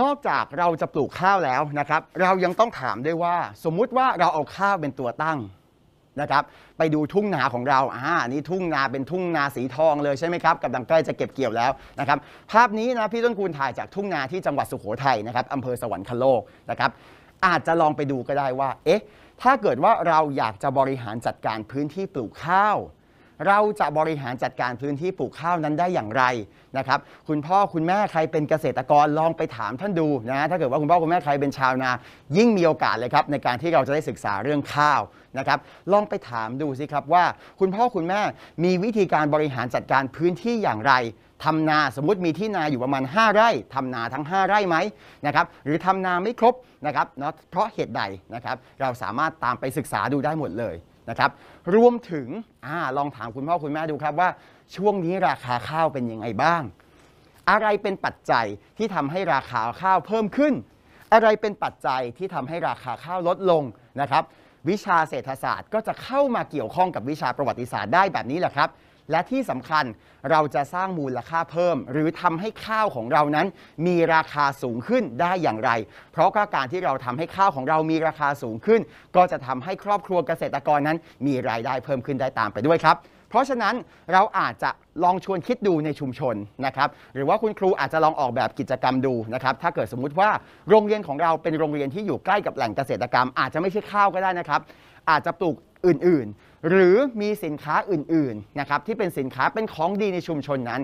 นอกจากเราจะปลูกข้าวแล้วนะครับเรายังต้องถามด้วยว่าสมมุติว่าเราเอาข้าวเป็นตัวตั้งนะครับไปดูทุ่งนาของเราอ่านี่ทุ่งนาเป็นทุ่งนาสีทองเลยใช่ไหมครับกำลังใกล้จะเก็บเกี่ยวแล้วนะครับภาพนี้นะพี่ต้นคูณถ่ายจากทุ่งนาที่จังหวัดสุโขทัยนะครับอำเภอสวรรคโลกนะครับอาจจะลองไปดูก็ได้ว่าเอ๊ะถ้าเกิดว่าเราอยากจะบริหารจัดการพื้นที่ปลูกข้าวเราจะบริหารจัดการพื้นที่ปลูกข้าวนั้นได้อย่างไรนะครับคุณพ่อคุณแม่ใครเป็นเกษตรกรลองไปถามท่านดูนะถ้าเกิดว่าคุณพ่อคุณแม่ใครเป็นชาวนายิ่งมีโอกาสเลยครับในการที่เราจะได้ศึกษาเรื่องข้าวนะครับลองไปถามดูสิครับว่า คุณพ่อคุณแม่มีวิธีการบริหารจัดการพื้นที่อย่างไรทำนาสมมติมีที่นาอยู่ประมาณ5ไร่ทำนาทั้ง 5 ไร่ไหมนะครับหรือทำนาไม่ครบนะครับเนาะเพราะเหตุใดนะครับเราสามารถตามไปศึกษาดูได้หมดเลยะครับรวมถึงอลองถามคุณพ่อคุณแม่ดูครับว่าช่วงนี้ราคาข้าวเป็นยังไงบ้าง อะไรเป็นปัจจัยที่ทำให้ราคาข้าวเพิ่มขึ้น อะไรเป็นปัจจัยที่ทำให้ราคาข้าวลดลงนะครับ วิชาเศรษฐศาสตร์ก็จะเข้ามาเกี่ยวข้องกับวิชาประวัติศาสตร์ได้แบบนี้แหละครับและที่สำคัญเราจะสร้างมูลค่าเพิ่ม หรือทำให้ข้าวของเรานั้น มีราคาสูงขึ้นได้อย่างไร เพราะาการที่เราทำให้ข้าวของเรามีราคาสูงขึ้น ก็จะทำให้ครอบครัวเกษตรกรนั้น มีรายได้เพิ่มขึ้นได้ตามไปด้วยครับ เพราะฉะนั้นเราอาจจะลองชวนคิดดูในชุมชนนะครับหรือว่าคุณครูอาจจะลองออกแบบกิจกรรมดูนะครับถ้าเกิดสมมุติว่าโรงเรียนของเราเป็นโรงเรียนที่อยู่ใกล้กับแหล่งเกษตรกรรม อาจจะไม่ใช่ข้าวก็ได้นะครับ อาจจะปลูกอื่นๆหรือมีสินค้าอื่นๆนะครับที่เป็นสินค้าเป็นของดีในชุมชนนั้น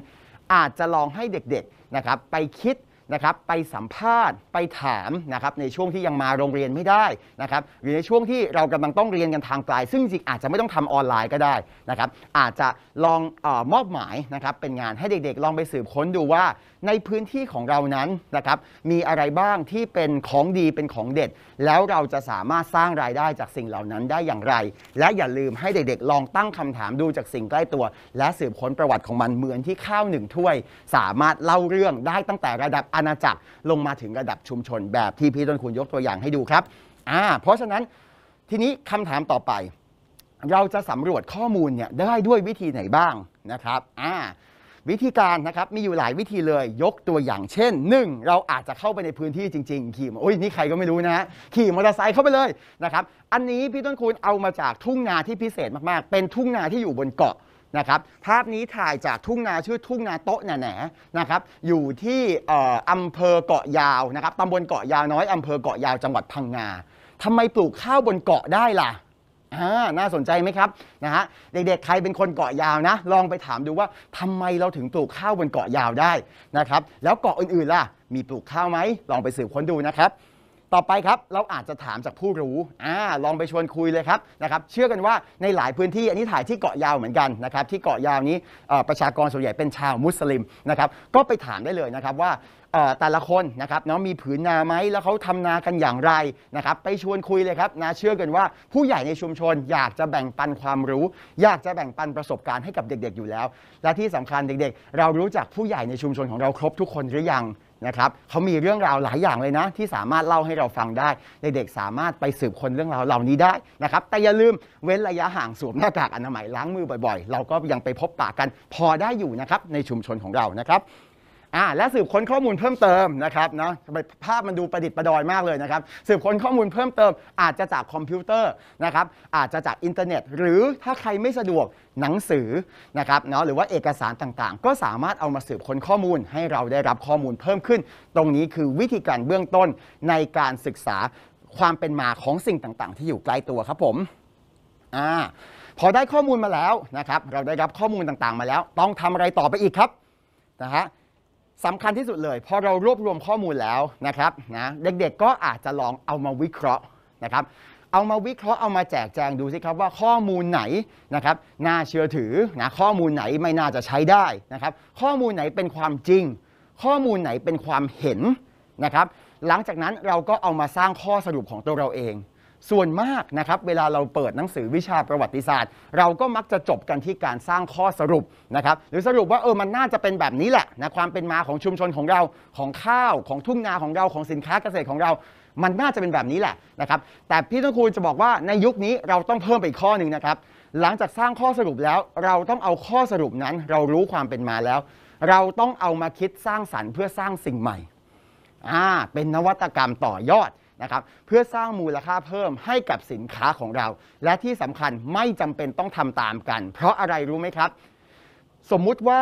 อาจจะลองให้เด็กๆนะครับไปคิดนะครับไปสัมภาษณ์ไปถามนะครับในช่วงที่ยังมาโรงเรียนไม่ได้นะครับหรือในช่วงที่เรากำลังต้องเรียนกันทางไกลซึ่งจริงอาจจะไม่ต้องทำออนไลน์ก็ได้นะครับอาจจะลองออมอบหมายนะครับเป็นงานให้เด็กๆ ลองไปสืบค้นดูว่าในพื้นที่ของเรานั้นนะครับมีอะไรบ้างที่เป็นของดีเป็นของเด็ดแล้วเราจะสามารถสร้างรายได้จากสิ่งเหล่านั้นได้อย่างไร และอย่าลืมให้เด็กๆลองตั้งคำถามดูจากสิ่งใกล้ตัว และสืบค้นประวัติของมันเหมือนที่ข้าวหนึ่งถ้วย สามารถเล่าเรื่องได้ตั้งแต่ระดับอาณาจักรลงมาถึงระดับชุมชน แบบที่พี่ต้นคุณยกตัวอย่างให้ดูครับ อ่า เพราะฉะนั้นทีนี้คำถามต่อไป เราจะสำรวจข้อมูลเนี่ยได้ด้วยวิธีไหนบ้างนะครับ อ่าวิธีการนะครับมีอยู่หลายวิธีเลยยกตัวอย่างเช่น 1 เราอาจจะเข้าไปในพื้นที่จริงๆ ขี่โอ้ยนี่ใครก็ไม่รู้นะฮะขี่มอเตอร์ไซค์เข้าไปเลยนะครับอันนี้พี่ต้นคูณเอามาจากทุ่งนาที่พิเศษมากๆ เป็นทุ่งนาที่อยู่บนเกาะนะครับภาพนี้ถ่ายจากทุ่งนาชื่อทุ่งนาโต๊ะแหน่นะครับอยู่ที่อำเภอเกาะยาวนะครับตำบลเกาะยาวน้อยอำเภอเกาะยาว จังหวัดพังงาทำไมปลูกข้าวบนเกาะได้ล่ะน่าสนใจไหมครับนะฮะเด็กๆ ใครเป็นคนเกาะยาวนะ ลองไปถามดูว่าทำไมเราถึงปลูกข้าวบนเกาะยาวได้นะครับ แล้วเกาะอื่นๆล่ะมีปลูกข้าวไหม ลองไปสืบค้นดูนะครับต่อไปครับเราอาจจะถามจากผู้รู้อ่าลองไปชวนคุยเลยครับนะครับ เชื่อกันว่าในหลายพื้นที่อันนี้ถ่ายที่เกาะยาวเหมือนกันนะครับที่เกาะยาวนี้ประชากรส่วนใหญ่เป็นชาวมุสลิมนะครับก็ไปถามได้เลยนะครับว่าแต่ละคนนะครับเนาะมีผืนนาไหมแล้วเขาทำนากันอย่างไรนะครับ ไปชวนคุยเลยครับนะเชื่อกันว่าผู้ใหญ่ในชุมชน อยากจะแบ่งปันความรู้อยากจะแบ่งปันประสบการณ์ให้กับเด็กๆอยู่แล้ว และที่สำคัญเด็ก ๆ เรารู้จักผู้ใหญ่ในชุมชนของเราครบทุกคนหรือยังนะครับเขามีเรื่องราวหลายอย่างเลยนะ ที่สามารถเล่าให้เราฟังได้ เด็ก ๆ สามารถไปสืบคนเรื่อง ราว เหล่านี้ได้ นะครับ แต่ อย่าลืม เว้นระยะห่างสวมหน้ากากอนามัย ล้างมือบ่อย ๆ เราก็ยังไปพบปะกัน พอได้อยู่นะครับ ในชุมชนของเรา นะครับอ่าและสืบค้นข้อมูลเพิ่มเติมนะครับนะภาพมันดูประดิษฐ์ประดอยมากเลยนะครับ สืบค้นข้อมูลเพิ่มเติม อาจจะจากคอมพิวเตอร์นะครับ อาจจะจากอินเทอร์เน็ต หรือถ้าใครไม่สะดวกหนังสือนะครับเนาะหรือว่าเอกสารต่างๆ ก็สามารถเอามาสืบค้นข้อมูลให้เราได้รับข้อมูลเพิ่มขึ้น ตรงนี้คือวิธีการเบื้องต้นในการศึกษาความเป็นมาของสิ่งต่างๆ ที่อยู่ใกล้ตัวครับผมอ่าพอได้ข้อมูลมาแล้วนะครับ เราได้รับข้อมูลต่างๆมาแล้ว ต้องทำอะไรต่อไปอีกครับนะฮะสำคัญที่สุดเลย พอ เรารวบรวมข้อมูลแล้วนะครับนะเด็กๆก็อาจจะลองเอามาวิเคราะห์นะครับเอามาวิเคราะห์เอามาแจกแจงดูสิครับว่าข้อมูลไหนนะครับน่าเชื่อถือนะข้อมูลไหนไม่น่าจะใช้ได้นะครับข้อมูลไหนเป็นความจริง ข้อมูลไหนเป็นความเห็นนะครับหลังจากนั้นเราก็เอามาสร้างข้อสรุปของตัวเราเองส่วนมากนะครับเวลาเราเปิดหนังสือวิชาประวัติศาสตร์ เราก็มักจะจบกันที่การสร้างข้อสรุปนะครับหรือสรุปว่าเออมันน่าจะเป็นแบบนี้แหละนะความเป็นมาของชุมชนของเราของข้าวของทุ่งนาของเราของสินค้าเกษตรของเรามันน่าจะเป็นแบบนี้แหละนะครับแต่พี่ต้นคูณจะบอกว่าในยุคนี้เราต้องเพิ่มไปอีกข้อหนึ่งนะครับ หลังจากสร้างข้อสรุปแล้วเราต้องเอาข้อสรุปนั้นเรารู้ความเป็นมาแล้ว เราต้องเอามาคิดสร้างสรรค์เพื่อสร้างสิ่งใหม่อ่าเป็นนวัตกรรมต่อยอดนะครับเพื่อสร้างมูลค่าเพิ่มให้กับสินค้าของเรา และที่สำคัญไม่จำเป็นต้องทำตามกัน เพราะอะไรรู้ไหมครับ สมมุติว่า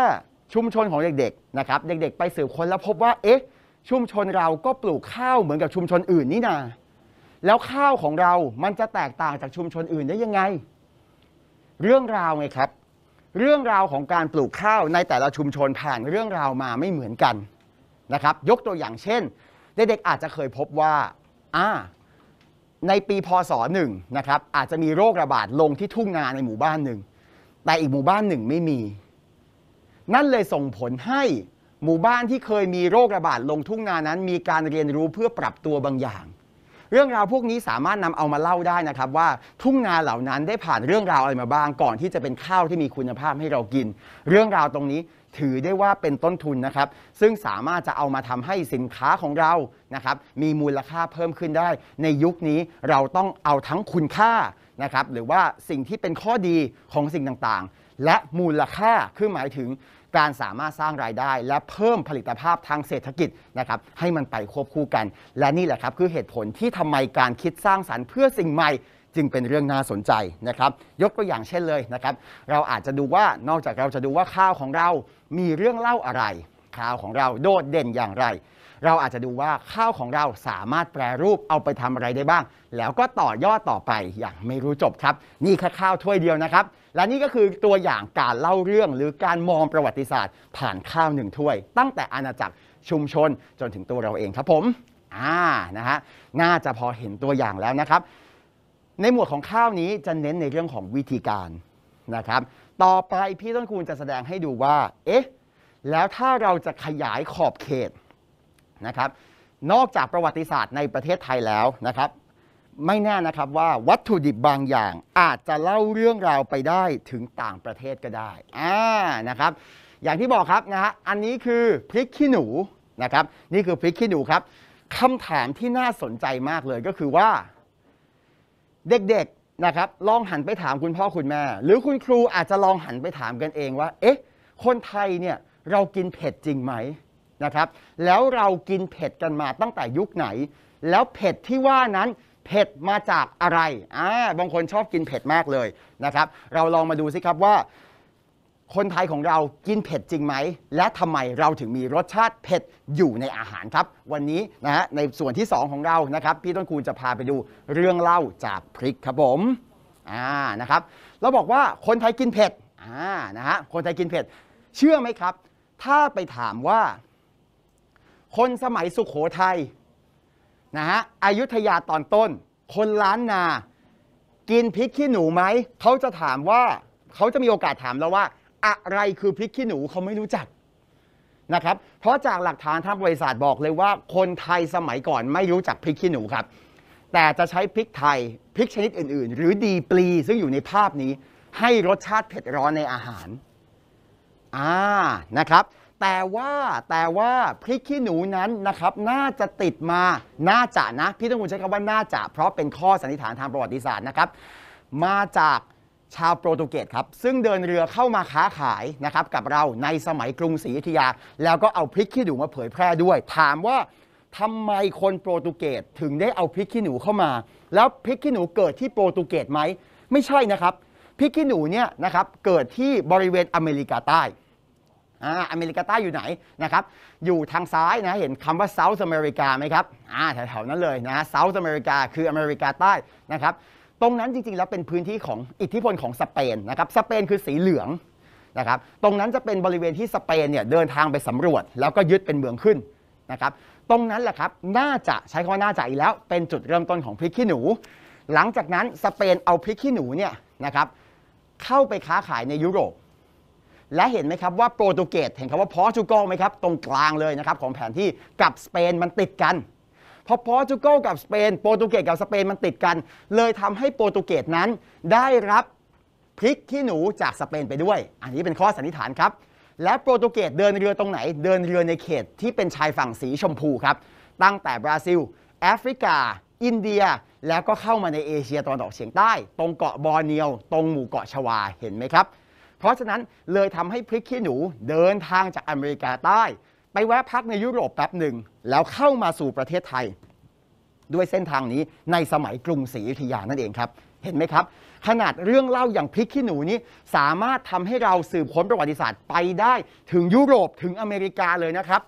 ชุมชนของเด็กๆนะครับ เด็กๆ ไปสืบค้นแล้วพบว่าเอ๊ะชุมชนเราก็ปลูกข้าวเหมือนกับชุมชนอื่นนี่นา แล้วข้าวของเรา มันจะแตกต่างจากชุมชนอื่นได้ยังไง เรื่องราวไงครับ เรื่องราวของการปลูกข้าวในแต่ละชุมชนผ่านเรื่องราวมาไม่เหมือนกันนะครับ ยกตัวอย่างเช่น เด็กๆอาจจะเคยพบว่าอ่าในปีพศหนึ่งนะครับอาจจะมีโรคระบาดลงที่ทุ่งนาในหมู่บ้านหนึ่งแต่อีกหมู่บ้านหนึ่งไม่มี นั่นเลยส่งผลให้หมู่บ้านที่เคยมีโรคระบาดลงทุ่งนานั้นมีการเรียนรู้เพื่อปรับตัวบางอย่าง เรื่องราวพวกนี้สามารถนำเอามาเล่าได้นะครับว่าทุ่งนาเหล่านั้นได้ผ่านเรื่องราวอะไรมาบ้างก่อนที่จะเป็นข้าวที่มีคุณภาพให้เรากิน เรื่องราวตรงนี้ถือได้ว่าเป็นต้นทุนนะครับ ซึ่งสามารถจะเอามาทำให้สินค้าของเรานะครับมีมูลค่าเพิ่มขึ้นได้ ในยุคนี้เราต้องเอาทั้งคุณค่านะครับหรือว่าสิ่งที่เป็นข้อดีของสิ่งต่างๆ และมูลค่า คือหมายถึงการสามารถสร้างรายได้ และเพิ่มผลิตภาพทางเศรษฐกิจนะครับให้มันไปควบคู่กัน และนี่แหละครับคือเหตุผลที่ทำไมการคิดสร้างสารรค์เพื่อสิ่งใหม่จึงเป็นเรื่องน่าสนใจนะครับยกตัวอย่างเช่นเลยนะครับเราอาจจะดูว่านอกจากเราจะดูว่าข้าวของเรามีเรื่องเล่าอะไรข้าวของเราโดดเด่นอย่างไร เราอาจจะดูว่าข้าวของเราสามารถแปรรูปเอาไปทำอะไรได้บ้าง แล้วก็ต่อ ยอดต่อไปอย่างไม่รู้จบครับ นี่แค่ข้าวถ้วยเดียวนะครับ และนี่ก็คือตัวอย่างการเล่าเรื่องหรือการมองประวัติศาสตร์ ผ่านข้าวหนึ่งถ้วย ตั้งแต่อาณาจักรชุมชนจนถึงตัวเราเองครับผมอ่านะฮะน่าจะพอเห็นตัวอย่างแล้วนะครับ ในหมวดของข้าวนี้จะเน้นในเรื่องของวิธีการนะครับต่อไปพี่ต้นคูณจะแสดงให้ดูว่าเอ๊ะแล้วถ้าเราจะขยายขอบเขตนะครับนอกจากประวัติศาสตร์ในประเทศไทยแล้วนะครับ ไม่แน่นะครับว่าวัตถุดิบบางอย่าง อาจจะเล่าเรื่องราวไปได้ถึงต่างประเทศก็ได้อ่านะครับอย่างที่บอกครับนะฮะอันนี้คือพริกขี้หนูนะครับนี่คือพริกขี้หนูครับคำถามที่น่าสนใจมากเลยก็คือว่า เด็กนะครับลองหันไปถามคุณพ่อคุณแม่ หรือคุณครูอาจจะลองหันไปถามกันเองว่า เอ๊ะ คนไทยเนี่ยเรากินเผ็ดจริงไหมนะครับแล้วเรากินเผ็ดกันมาตั้งแต่ยุคไหน แล้วเผ็ดที่ว่านั้นเผ็ดมาจากอะไรอ่าบางคนชอบกินเผ็ดมากเลยนะครับเราลองมาดูสิครับว่าคนไทยของเรากินเผ็ดจริงไหมและทำไมเราถึงมีรสชาติเผ็ดอยู่ในอาหารครับ วันนี้นะฮะในส่วนที่2ของเรานะครับ พี่ต้นคูณจะพาไปดูเรื่องเล่าจากพริกครับผมอ่านะครับเราบอกว่าคนไทยกินเผ็ดอ่านะฮะคนไทยกินเผ็ด เชื่อไหมครับ ถ้าไปถามว่า คนสมัยสุขโขทัยนะฮะอายุทยาตอนต้น คนล้านนากินพริกขี้หนูไหมเขาจะถามว่าเขาจะมีโอกาสถามเราว่าอะไรคือพริกขี้หนูเขาไม่รู้จักนะครับ เพราะจากหลักฐานทางบริษัทบอกเลยว่า คนไทยสมัยก่อนไม่รู้จักพริกขี้หนูครับ แต่จะใช้พริกไทยพริกชนิดอื่นๆ หรือดีปลีซึ่งอยู่ในภาพนี้ให้รสชาติเผ็ดร้อนในอาหารอ่านะครับแต่ว่าแต่ว่าพริกขี้หนูนั้นนะครับน่าจะติดมาน่าจะนะพี่ต้องคุณใช้คำว่าน่าจะ เพราะเป็นข้อสันนิษฐานทางประวัติศาสตร์นะครับมาจากชาวโปรตุเกสครับซึ่งเดินเรือเข้ามาค้าขายนะครับกับเราในสมัยกรุงศรีอยุธยา แล้วก็เอาพริกขี้หนูมาเผยแพร่ด้วย ถามว่าทำไมคนโปรตุเกสถึงได้เอาพริกขี้หนูเข้ามา แล้วพริกขี้หนูเกิดที่โปรตุเกสไหมไม่ใช่นะครับพริกขี้หนูเนี่ยนะครับเกิดที่บริเวณอเมริกาใต้อ่าอเมริกาใต้อยู่ไหนนะครับอยู่ทางซ้ายนะเห็นคำว่า South America ไหมครับ อ่าแถวๆนั้นเลยนะ South America คืออเมริกาใต้นะครับตรงนั้นจริงๆแล้วเป็นพื้นที่ของอิทธิพลของสเปนนะครับสเปนคือสีเหลืองนะครับตรงนั้นจะเป็นบริเวณที่สเปนเนี่ยเดินทางไปสำรวจ แล้วก็ยึดเป็นเมืองขึ้นนะครับตรงนั้นแหละครับน่าจะใช้คำว่าน่าจะอีกแล้วเป็นจุดเริ่มต้นของพริกขี้หนู หลังจากนั้นสเปนเอาพริกขี้หนูเนี่ยนะครับเข้าไปค้าขายในยุโรป และเห็นไหมครับว่าโปรตุเกสเห็นคำว่าพอร์ตุกอลไหมครับตรงกลางเลยนะครับของแผนที่กับสเปนมันติดกันพราะโปรตุเกสกับสเปนโปรตุเกสกับสเปนมันติดกัน เลยทำให้โปรตุเกสนั้นได้รับพริกขี้หนูจากสเปนไปด้วย อันนี้เป็นข้อสันนิษฐานครับ และโปรตุเกสเดินเรือตรงไหน เดินเรือในเขตที่เป็นชายฝั่งสีชมพูครับตั้งแต่บราซิล แอฟริกา อินเดีย แล้วก็เข้ามาในเอเชียตะวันออกเฉียงใต้ ตรงเกาะบอร์เนียว ตรงหมู่เกาะชวาเห็นไหมครับ เพราะฉะนั้นเลยทำให้พริกขี้หนูเดินทางจากอเมริกาใต้ไปแวะพักในยุโรปแป๊บหนึ่งแล้วเข้ามาสู่ประเทศไทย ด้วยเส้นทางนี้ในสมัยกรุงศรีอยุธยานั่นเองครับเห็นไหมครับ ขนาดเรื่องเล่าอย่างพริกขี้หนูนี้สามารถทำให้เราสืบค้นประวัติศาสตร์ไปได้ถึงยุโรปถึงอเมริกาเลยนะครับ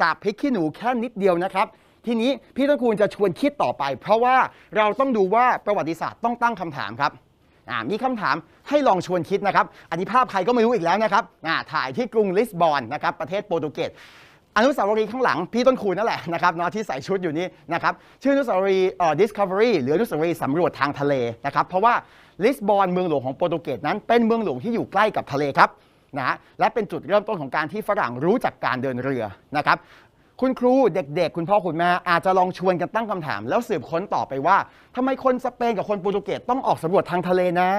จากพริกขี้หนูแค่นิดเดียวนะครับ ทีนี้พี่ต้นคูณจะชวนคิดต่อไป เพราะว่าเราต้องดูว่าประวัติศาสตร์ต้องตั้งคำถามครับมีคำถามให้ลองชวนคิดนะครับอันนี้ภาพใครก็ไม่รู้อีกแล้วนะครับถ่ายที่กรุงลิสบอนนะครับประเทศโปรตุเกสอนุสาวรีย์ข้างหลังพี่ต้นคูนั่นแหละนะครับเนาะที่ใส่ชุดอยู่นี่นะครับชื่ออนุสาวรีย์เอ่อ discovery หรืออนุสาวรีย์สำรวจทางทะเลนะครับเพราะว่าลิสบอนเมืองหลวงของโปรตุเกสนั้น เป็นเมืองหลวงที่อยู่ใกล้กับทะเลครับนะฮะและเป็นจุดเริ่มต้นของการที่ฝรั่งรู้จักการเดินเรือนะครับคุณครูเด็กๆ คุณพ่อ คุณแม่อาจจะลองชวนกันตั้งคำถาม แล้วสืบค้นต่อไปว่า ทำไมคนสเปนกับคนโปรตุเกสต้องออกสำรวจทางทะเลนะ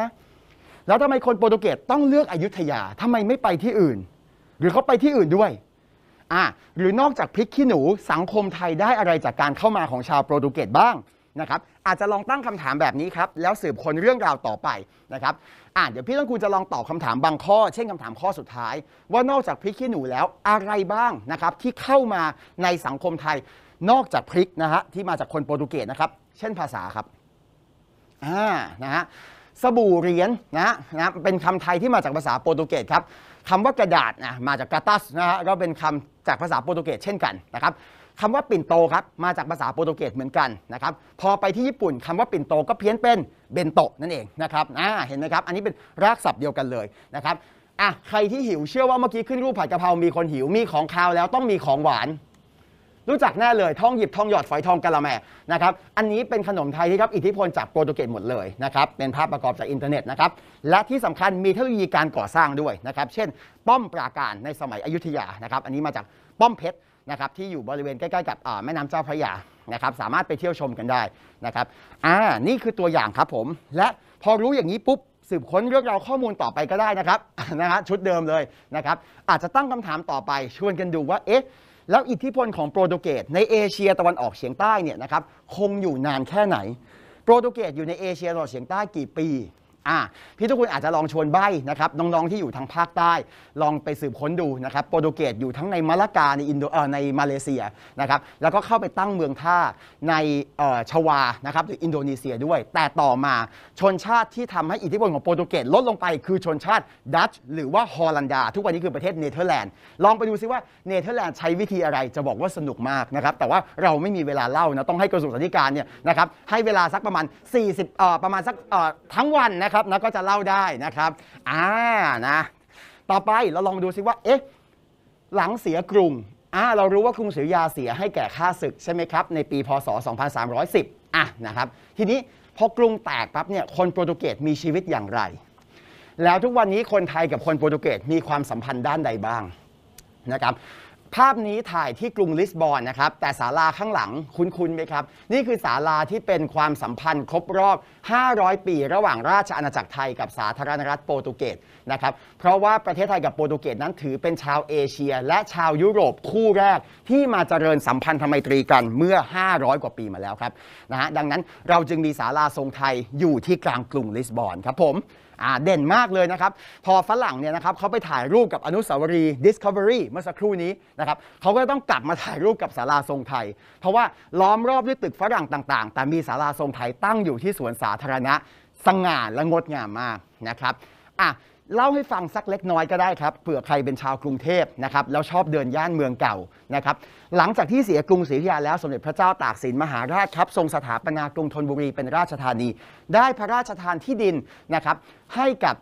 แล้วทำไมคนโปรตุเกสต้องเลือกอยุธยาทำไมไม่ไปที่อื่น หรือเขาไปที่อื่นด้วยอ่ะหรือนอกจากพริกขี้หนู สังคมไทยได้อะไรจากการเข้ามาของชาวโปรตุเกสบ้างนะครับ อาจจะลองตั้งคำถามแบบนี้ครับแล้วสืบค้นเรื่องราวต่อไปนะครับอ่าเดี๋ยวพี่ต้นคุณจะลองตอบคำถามบางข้อ เช่นคำถามข้อสุดท้าย ว่านอกจากพริกขี้หนูแล้วอะไรบ้างนะครับ ที่เข้ามาในสังคมไทยนอกจากพริกนะฮะที่มาจากคนโปรตุเกสนะครับ เช่นภาษาครับอ่านะฮะสบู่เหรียญนนะนะเป็นคำไทยที่มาจากภาษาโปรตุเกสครับคำว่ากระดาษนะมาจากกาตัสนะฮะก็เป็นคำจากภาษาโปรตุเกสเช่นกันนะครับคำว่าปิ่นโตครับมาจากภาษาโปรตุเกสเหมือนกันนะครับพอไปที่ญี่ปุ่นคำว่าปิ่นโตก็เพี้ยนเป็นเบนโตนั่นเองนะครับอ่าเห็นไหมครับอันนี้เป็นรากศัพท์เดียวกันเลยนะครับอ่ะใครที่หิวเชื่อว่าเมื่อกี้ขึ้นรูปผัดกะเพรามีคนหิวมีของคาวแล้วต้องมีของหวานรู้จักแน่เลยท่องหยิบท่องหยอดฝอย ทองกะละแมนะครับอันนี้เป็นขนมไทยที่รับอิทธิพลจากโปรตุเกสหมดเลยนะครับเป็นภาพประกอบจากอินเทอร์เน็ตนะครับและที่สำคัญมีเทคโนโลยีการก่อสร้างด้วยนะครับเช่น ป้อมปราการในสมัยอยุธยานะครับอันนี้มาจากป้อมเพชรนะครับที่อยู่บริเวณใกล้ๆ กับแม่น้ำเจ้าพระยานะครับสามารถไปเที่ยวชมกันได้นะครับอ่านี่คือตัวอย่างครับผมและพอรู้อย่างนี้ปุ๊บสืบค้นเรื่องราวข้อมูลต่อไปก็ได้นะครับนะฮะชุดเดิมเลยนะครับอาจจะตั้งคำถามต่อไปชวนกันดูว่าเอ๊ะแล้วอิทธิพลของโปรโตุเกสในเอเชียตะวันออกเฉียงใต้เนี่ยนะครับคงอยู่นานแค่ไหน โปรโตุเกสอยู่ในเอเชียตะวันออกเฉียงใต้กี่ปีอ่าพี่ทุกคนอาจจะลองชวนใบนะครับน้องๆที่อยู่ทางภาคใต้ลองไปสืบค้นดูนะครับ โปรตุเกสอยู่ทั้งในมาลากาในอินโดเออในมาเลเซียนะครับแล้วก็เข้าไปตั้งเมืองท่าในเออชวานะครับหรืออินโดนีเซียด้วย แต่ต่อมาชนชาติที่ทำให้อิทธิพลของโปรตุเกสลดลงไป คือชนชาติดัตช์หรือว่าฮอลันดาทุกวันนี้คือประเทศเนเธอร์แลนด์ลองไปดูซิว่าเนเธอร์แลนด์ใช้วิธีอะไรจะบอกว่าสนุกมากนะครับแต่ว่าเราไม่มีเวลาเล่านะต้องให้กระทรวงสาธารณสุขเนี่ยนะครับให้เวลาสักประมาณ40เออประมาณสักเออทั้งวันนะครับครับนะก็จะเล่าได้นะครับอ่านะต่อไปเราลองดูซิว่าเอ๊ะหลังเสียกรุงอ่าเรารู้ว่ากรุงศรีอยุธยาเสียให้แก่ข้าศึก ใช่ไหมครับ ในปีพศ 2310อ่ะนะครับทีนี้พอกรุงแตกปั๊บเนี่ยคนโปรตุเกสมีชีวิตอย่างไร แล้วทุกวันนี้คนไทยกับคนโปรตุเกสมีความสัมพันธ์ด้านใดบ้างนะครับภาพนี้ถ่ายที่กรุงลิสบอนนะครับแต่ศาลาข้างหลังคุ้นๆไหมครับ นี่คือศาลาที่เป็นความสัมพันธ์ครบรอบ 500 ปี ระหว่างราชอาณาจักรไทยกับสาธารณรัฐโปรตุเกสนะครับเพราะว่าประเทศไทยกับโปรตุเกสนั้นถือเป็นชาวเอเชียและชาวยุโรปคู่แรกที่มาเจริญสัมพันธ์ไมตรีกันเมื่อ 500 กว่าปีมาแล้วครับนะฮะดังนั้นเราจึงมีศาลาทรงไทยอยู่ที่กลางกรุงลิสบอนครับผม่าเด่นมากเลยนะครับ พอฝรั่งเนี่ยนะครับเขาไปถ่ายรูปกับอนุสาวรีย์ Discovery เมื่อสักครู่นี้นะครับเขาก็ต้องกลับมาถ่ายรูปกับศาลาทรงไทย เพราะว่าล้อมรอบด้วยตึกฝรั่งต่างๆ แต่มีศาลาทรงไทยตั้งอยู่ที่สวนสาธารณะสง่าและงดงามมากนะครับอ่ะเล่าให้ฟังสักเล็กน้อยก็ได้ครับเผื่อใครเป็นชาวกรุงเทพนะครับแล้วชอบเดินย่านเมืองเก่านะครับหลังจากที่เสียกรุงศรีอยุธยาแล้วสมเด็จพระเจ้าตากสินมหาราชครับทรงสถาปนากรุงธนบุรีเป็นราชธานี ได้พระราชทานที่ดินนะครับให้กับ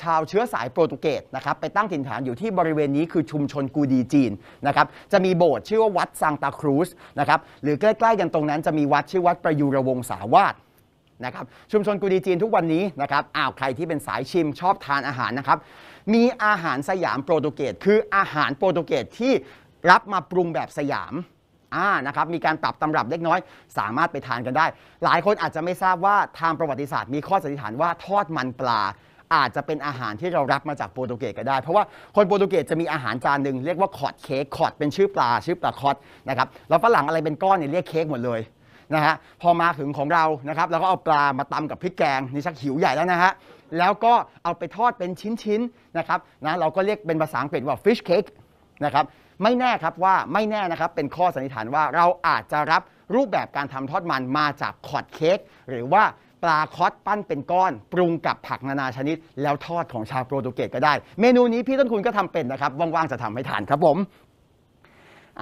ชาวเชื้อสายโปรตุเกสนะครับไปตั้งถิ่นฐานอยู่ที่บริเวณนี้คือชุมชนกูดีจีนนะครับจะมีโบสถ์ชื่อว่าวัดซังตาครูสนะครับหรือใกล้ๆกันตรงนั้น จะมีวัดชื่อวัดประยูรวงศาวาสนะครับชุมชนกูดีจีนทุกวันนี้นะครับอ้าวใครที่เป็นสายชิมชอบทานอาหารนะครับ มีอาหารสยามโปรโตุเกสคืออาหารโปรโตุเกสที่รับมาปรุงแบบสยามอ่านะครับ มีการปรับตำรับเล็กน้อย สามารถไปทานกันได้ หลายคนอาจจะไม่ทราบว่าทางประวัติศาสตร์มีข้อสันนิษฐานว่าทอดมันปลาอาจจะเป็นอาหารที่เรารับมาจากโปรตุเกสก็ได้ เพราะว่าคนโปรตุเกสจะมีอาหารจานหนึ่งเรียกว่าคอดเค้กคอดเป็นชื่อปลา ชื่อปลาคอดนะครับ แล้วฝรั่งอะไรเป็นก้อนเนี่ยเรียกเค้กหมดเลยนะฮะพอมาถึงของเรา นะครับ เราก็เอาปลามาตำกับพริกแกงนี่ชักหิวใหญ่แล้วนะฮะ แล้วก็เอาไปทอดเป็นชิ้นๆ นะครับ นะ เราก็เรียกเป็นภาษาอังกฤษว่า fish cake นะครับ ไม่แน่ครับว่า ไม่แน่นะครับ เป็นข้อสันนิษฐานว่าเราอาจจะรับรูปแบบการทำทอดมันมาจากคอดเค้กหรือว่าปลาคอดปั้นเป็นก้อน ปรุงกับผักนานาชนิด แล้วทอดของชาวโปรตุเกสก็ได้ เมนูนี้พี่ต้นคุณก็ทำเป็นนะครับว่างๆจะทำให้ทานครับผม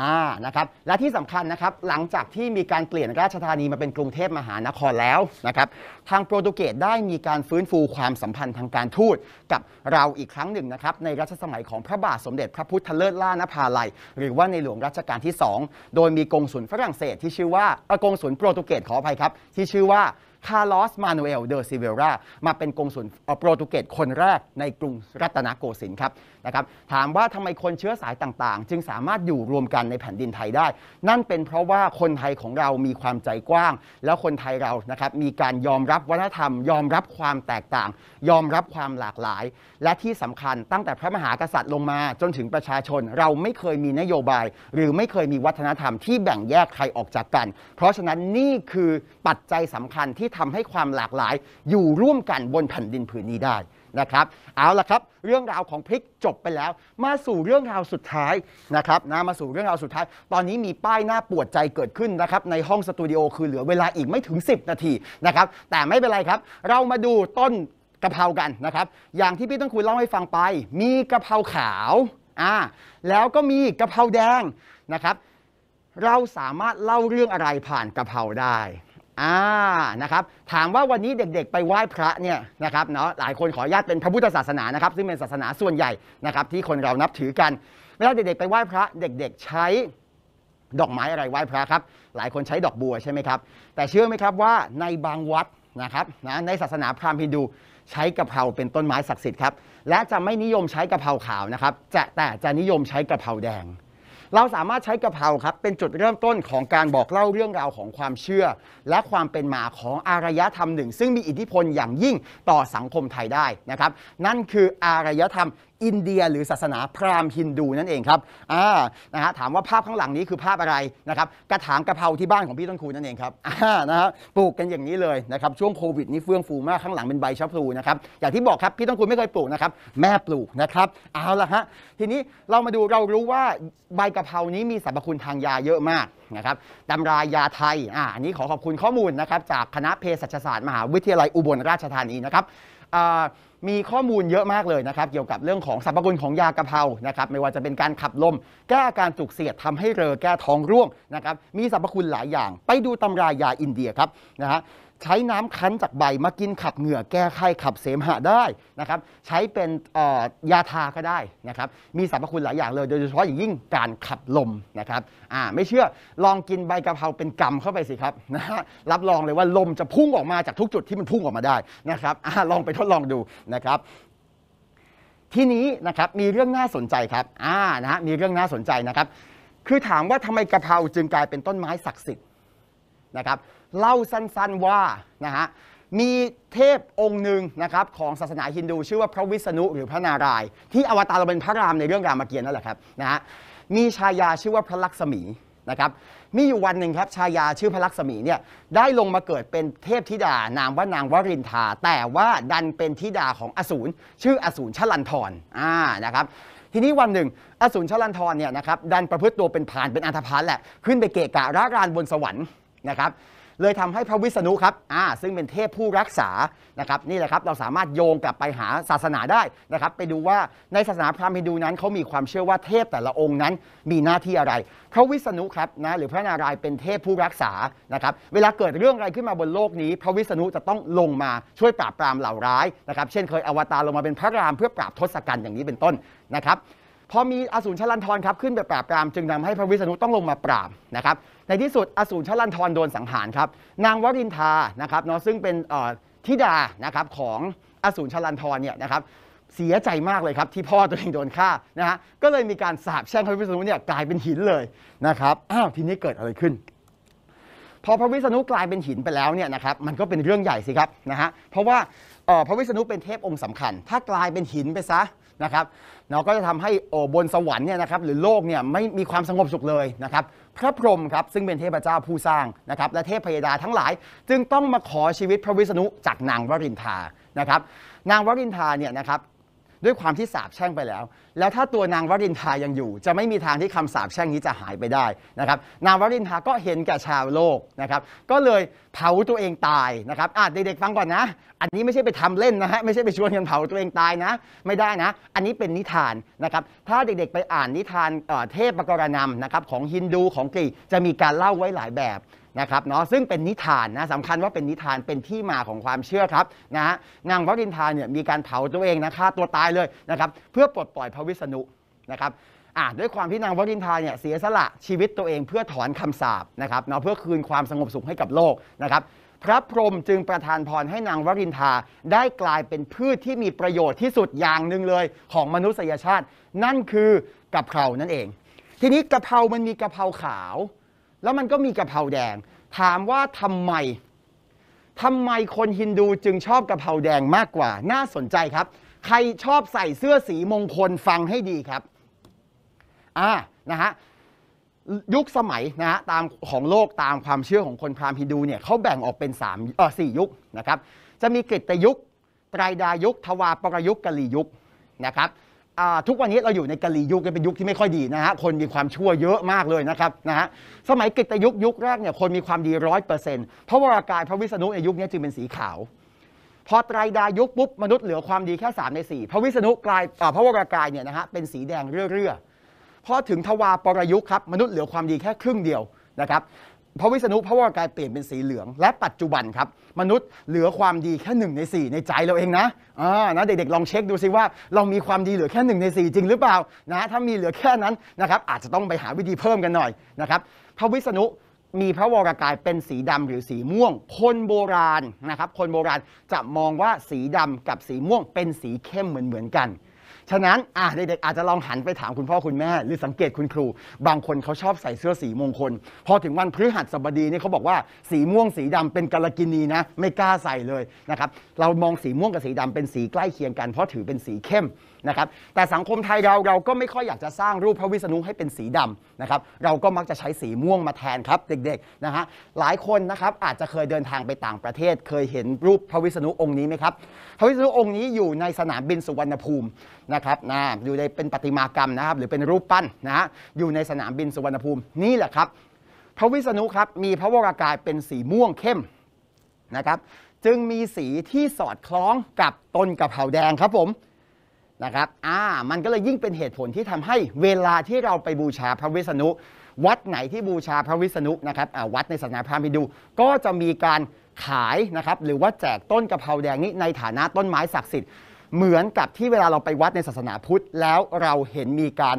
อ่า นะครับ และที่สำคัญนะครับ หลังจากที่มีการเปลี่ยนราชธานีมาเป็นกรุงเทพมหานครแล้วนะครับ ทางโปรตุเกสได้มีการฟื้นฟูความสัมพันธ์ทางการทูตกับเราอีกครั้งหนึ่งนะครับ ในรัชสมัยของพระบาทสมเด็จพระพุทธเลิศล่านภาลัย หรือว่าในหลวงรัชกาลที่ 2 โดยมีกงสุลฝรั่งเศส ที่ชื่อว่าอกงสุลโปรตุเกสขออภัยครับ ที่ชื่อว่าคาร์ลอสมานูเอลเดอซิเวรามาเป็นกงสุลโปรตุเกสคนแรกในกรุงรัตนโกสินทร์ครับนะครับถามว่าทำไมคนเชื้อสายต่าง ๆ จึงสามารถอยู่รวมกันในแผ่นดินไทยได้ นั่นเป็นเพราะว่าคนไทยของเรามีความใจกว้าง แล้วคนไทยเรานะครับมีการยอมรับวัฒนธรรม ยอมรับความแตกต่าง ยอมรับความหลากหลาย และที่สำคัญตั้งแต่พระมหากษัตริย์ลงมาจนถึงประชาชน เราไม่เคยมีนโยบาย หรือไม่เคยมีวัฒนธรรมที่แบ่งแยกใครออกจากกัน เพราะฉะนั้นนี่คือปัจจัยสำคัญที่ที่ทำให้ความหลากหลายอยู่ร่วมกันบนแผ่นดินผืนนี้ได้นะครับเอาละครับเรื่องราวของพริกจบไปแล้ว มาสู่เรื่องราวสุดท้ายนะครับนะมาสู่เรื่องราวสุดท้าย ตอนนี้มีป้ายหน้าปวดใจเกิดขึ้นนะครับ ในห้องสตูดิโอคือเหลือเวลาอีกไม่ถึง10 นาทีนะครับแต่ไม่เป็นไรครับ เรามาดูต้นกระเพรากันนะครับอย่างที่พี่ต้นคุณเล่าให้ฟังไป มีกระเพราขาวอ่าแล้วก็มีกระเพราแดงนะครับเราสามารถเล่าเรื่องอะไรผ่านกระเพราได้อ่านะครับถามว่าวันนี้เด็กๆ ไปไหว้พระเนี่ยนะครับเนาะหลายคนขออนุญาตเป็นพระพุทธศาสนานะครับ ซึ่งเป็นศาสนาส่วนใหญ่นะครับที่คนเรานับถือกันเวลาเด็กๆไปไหว้พระเด็กๆใช้ดอกไม้อะไรไหว้พระครับหลายคนใช้ดอกบัวใช่ไหมครับแต่เชื่อไหมครับว่าในบางวัดนะครับนะในศาสนาพราหมณ์ฮินดูใช้กะเพราเป็นต้นไม้ศักดิ์สิทธิ์ครับและจะไม่นิยมใช้กะเพราขาวนะครับจะแต่จะนิยมใช้กะเพราแดงเราสามารถใช้กะเพราครับเป็นจุดเริ่มต้นของการบอกเล่าเรื่องราวของความเชื่อ และความเป็นมาของอารยธรรมหนึ่ง ซึ่งมีอิทธิพลอย่างยิ่งต่อสังคมไทยได้นะครับนั่นคืออารยธรรมอินเดียหรือศาสนาพราหมณ์ฮินดูนั่นเองครับอ่านะฮะถามว่าภาพข้างหลังนี้คือภาพอะไรนะครับ กระถางกระเพราที่บ้านของพี่ต้นคูนั่นเองครับอ่านะฮะ ปลูกกันอย่างนี้เลยนะครับ ช่วงโควิดนี้เฟื่องฟูมากข้างหลังเป็นใบชะพลูนะครับ อย่างที่บอกครับพี่ต้นคูไม่เคยปลูกนะครับ แม่ปลูกนะครับ เอาละฮะ ทีนี้เรามาดูเรารู้ว่าใบกระเพรานี้มีสรรพคุณทางยาเยอะมากนะครับ ตำรายาไทยอ่าอันนี้ขอขอบคุณข้อมูลนะครับ จากคณะเภสัชศาสตร์มหาวิทยาลัยอุบลราชธานีนะครับอ่ามีข้อมูลเยอะมากเลยนะครับ เกี่ยวกับเรื่องของสรรพคุณของยากระเพรานะครับไม่ว่าจะเป็นการขับลม แก้อาการจุกเสียดทำให้เรอแก้ท้องร่วงนะครับมีสรรพคุณหลายอย่างไปดูตำรายาอินเดียครับนะฮะใช้น้ำคั้นจากใบมากินขับเหงื่อแก้ไข้ขับเสมหะได้นะครับ ใช้เป็นยาทาก็ได้นะครับมีสรรพคุณหลายอย่างเลย โดยเฉพาะอย่างยิ่งการขับลมนะครับอ่า ไม่เชื่อ ลองกินใบกะเพราเป็นกำเข้าไปสิครับนะฮะรับรองเลยว่าลมจะพุ่งออกมาจากทุกจุดที่มันพุ่งออกมาได้นะครับอลองไปทดลองดูนะครับ ทีนี้นะครับมีเรื่องน่าสนใจครับอ่านะฮะมีเรื่องน่าสนใจนะครับ คือถามว่าทำไมกะเพราจึงกลายเป็นต้นไม้ศักดิ์สิทธิ์นะครับเล่าสั้นๆว่านะฮะ มีเทพองค์หนึ่งนะครับของศาสนาฮินดูชื่อว่าพระวิษณุหรือพระนารายณ์ที่อวตารเราเป็นพระรามในเรื่องรามเกียรตินั่นแหละครับนะฮะ มีชายาชื่อว่าพระลักษมีนะครับมีอยู่วันหนึ่งครับชายาชื่อพระลักษมีเนี่ยได้ลงมาเกิดเป็นเทพธิดานามว่านางวรินทา แต่ว่าดันเป็นธิดาของอสูรชื่อ อสูรชลันทรอ่านะครับทีนี้วันหนึ่งอสูรชลันทรเนี่ยนะครับดันประพฤติตัวเป็นพานเป็นอันธพาลแหละขึ้นไปเกะกะร่ารานบนสวรรค์นะครับเลยทำให้พระวิษณุครับ อ่า ซึ่งเป็นเทพผู้รักษา นะครับ นี่แหละครับ เราสามารถโยงกลับไปหาศาสนาได้นะครับ ไปดูว่าในศาสนาพราหมณ์ฮินดูนั้นเขามีความเชื่อว่าเทพแต่ละองค์นั้นมีหน้าที่อะไร พระวิษณุครับนะ หรือพระนารายณ์เป็นเทพผู้รักษา นะครับ เวลาเกิดเรื่องอะไรขึ้นมาบนโลกนี้ พระวิษณุจะต้องลงมาช่วยปราบปรามเหล่าร้ายนะครับ เช่นเคยอวตารลงมาเป็นพระรามเพื่อปราบทศกัณฐ์อย่างนี้เป็นต้นนะครับพอมีอสูรชลันทรครับขึ้นไปปราบปรามจึงนำให้พระวิษณุต้องลงมาปราบนะครับ ในที่สุดอสูรชลันทรโดนสังหารครับนางวรินทานะครับเนาะซึ่งเป็นธิดานะครับของอสูรชลันทรเนี่ยนะครับเสียใจมากเลยครับที่พ่อตัวเองโดนฆ่านะฮะก็เลยมีการสาบแช่งพระวิษณุเนี่ยกลายเป็นหินเลยนะครับอ้าวทีนี้เกิดอะไรขึ้น พอพระวิษณุกลายเป็นหินไปแล้วเนี่ยนะครับมันก็เป็นเรื่องใหญ่สิครับนะฮะเพราะว่าพระวิษณุเป็นเทพองค์สำคัญ ถ้ากลายเป็นหินไปซะนะครับเราก็จะทำให้บนสวรรค์เนี่ยนะครับ หรือโลกเนี่ยไม่มีความสงบสุขเลยนะครับพระพรหมครับซึ่งเป็นเทพเจ้าผู้สร้างนะครับและเทพพยดาทั้งหลาย จึงต้องมาขอชีวิตพระวิษณุจากนางวรินทานะครับ นางวรินทาเนี่ยนะครับด้วยความที่สาบแช่งไปแล้ว แล้วถ้าตัวนางวรินทายังอยู่ จะไม่มีทางที่คำสาบแช่งนี้จะหายไปได้นะครับ นางวรินทาก็เห็นแก่ชาวโลกนะครับ ก็เลยเผาตัวเองตายนะครับอ่ะเด็กๆฟังก่อนนะ อันนี้ไม่ใช่ไปทำเล่นนะฮะ ไม่ใช่ไปชวนกันเผาตัวเองตายนะ ไม่ได้นะ อันนี้เป็นนิทานนะครับ ถ้าเด็กๆ ไปอ่านนิทานเทพปกรณำนะครับของฮินดูของกรีจะมีการเล่าไว้หลายแบบนะครับเนาะซึ่งเป็นนิทานนะสำคัญว่าเป็นนิทานเป็นที่มาของความเชื่อครับนะฮะนางวรินทาเนี่ยมีการเผาตัวเองนะฆ่าตัวตายเลยนะครับเพื่อปลดปล่อยพระวิษณุนะครับ่าด้วยความที่นางวรินทาเนี่ยเสียสละชีวิตตัวเองเพื่อถอนคำสาปนะครับเนาะเพื่อคืนความสงบสุขให้กับโลกนะครับพระพรหมจึงประทานพรให้นางวรินทาได้กลายเป็นพืชที่มีประโยชน์ที่สุดอย่างหนึ่งเลยของมนุษยชาติ นั่นคือกะเพรานั่นเอง ทีนี้กะเพรามันมีกะเพราขาวแล้วมันก็มีกะเพราแดง ถามว่าทำไมทำไมคนฮินดูจึงชอบกะเพราแดงมากกว่า น่าสนใจครับ ใครชอบใส่เสื้อสีมงคลฟังให้ดีครับ อ่า นะฮะ ยุคสมัยนะฮะ ตามของโลกตามความเชื่อของคนพราหมณ์ฮินดูเนี่ย เขาแบ่งออกเป็น3เออสี่ยุค นะครับ จะมีกิตยุคไตรดายุคทวาปรยุคกะลียุคนะครับทุกวันนี้เราอยู่ในกะลียุคเป็นยุคที่ไม่ค่อยดีนะฮะ คนมีความชั่วเยอะมากเลยนะครับนะฮะ สมัยกิตยุคยุคแรกเนี่ยคนมีความดีร้อยเปอร์เซ็นต์พระวรากายพระวิษณุในยุคนี้จึงเป็นสีขาว พอไตรดายุคปุ๊บมนุษย์เหลือความดีแค่3ใน4พระวิษณุกลายพระวรากายเนี่ยนะฮะเป็นสีแดงเรื่อยๆพอถึงทวารปรยุคครับมนุษย์เหลือความดีแค่ครึ่งเดียวนะครับพระวิษณุพระวรากายเปลี่ยนเป็นสีเหลืองและปัจจุบันครับมนุษย์เหลือความดีแค่หนึ่งในสี่ในใจเราเองนะอ่านะเด็กๆลองเช็คดูซิว่าเรามีความดีเหลือแค่หนึ่งในสี่จริง หรือเปล่านะถ้ามีเหลือแค่นั้นนะครับอาจจะต้องไปหาวิธีเพิ่มกันหน่อยนะครับพระวิษณุมีพระวรกายเป็นสีดำหรือสีม่วง คนโบราณนะครับคนโบราณจะมองว่าสีดำกับสีม่วงเป็นสีเข้มเหมือนๆกันฉะนั้นเด็กๆอาจจะลองหันไปถามคุณพ่อ คุณแม่หรือสังเกตคุณครู บางคนเขาชอบใส่เสื้อสีมงคล พอถึงวันพฤหัสบดีนี่เขาบอกว่า สีม่วงสีดำเป็นกาลกินีนะ ไม่กล้าใส่เลยนะครับเรามองสีม่วงกับสีดำเป็นสีใกล้เคียงกันเพราะถือเป็นสีเข้มนะครับแต่สังคมไทยเราเราก็ไม่ค่อยอยากจะสร้างรูปพระวิษณุให้เป็นสีดำนะครับเราก็มักจะใช้สีม่วงมาแทนครับเด็กๆนะฮะหลายคนนะครับอาจจะเคยเดินทางไปต่างประเทศ เคยเห็นรูปพระวิษณุองค์นี้ไหมครับ พระวิษณุองค์นี้อยู่ในสนามบินสุวรรณภูมินะครับนะอยู่ในเป็นปฏิมากรรมนะครับหรือเป็นรูปปั้นนะฮะอยู่ในสนามบินสุวรรณภูมินี่แหละครับ พระวิษณุครับมีพระวรากายเป็นสีม่วงเข้มนะครับจึงมีสีที่สอดคล้องกับต้นกะเพราแดงครับผมนะครับ อ่า มันก็เลยยิ่งเป็นเหตุผลที่ทำให้เวลาที่เราไปบูชาพระวิษณุ วัดไหนที่บูชาพระวิษณุนะครับวัดในศาสนาพราหมณ์ไปดู ก็จะมีการขายนะครับ หรือว่าแจกต้นกระเพราแดงนี้ในฐานะต้นไม้ศักดิ์สิทธิ์ เหมือนกับที่เวลาเราไปวัดในศาสนาพุทธ แล้วเราเห็นมีการ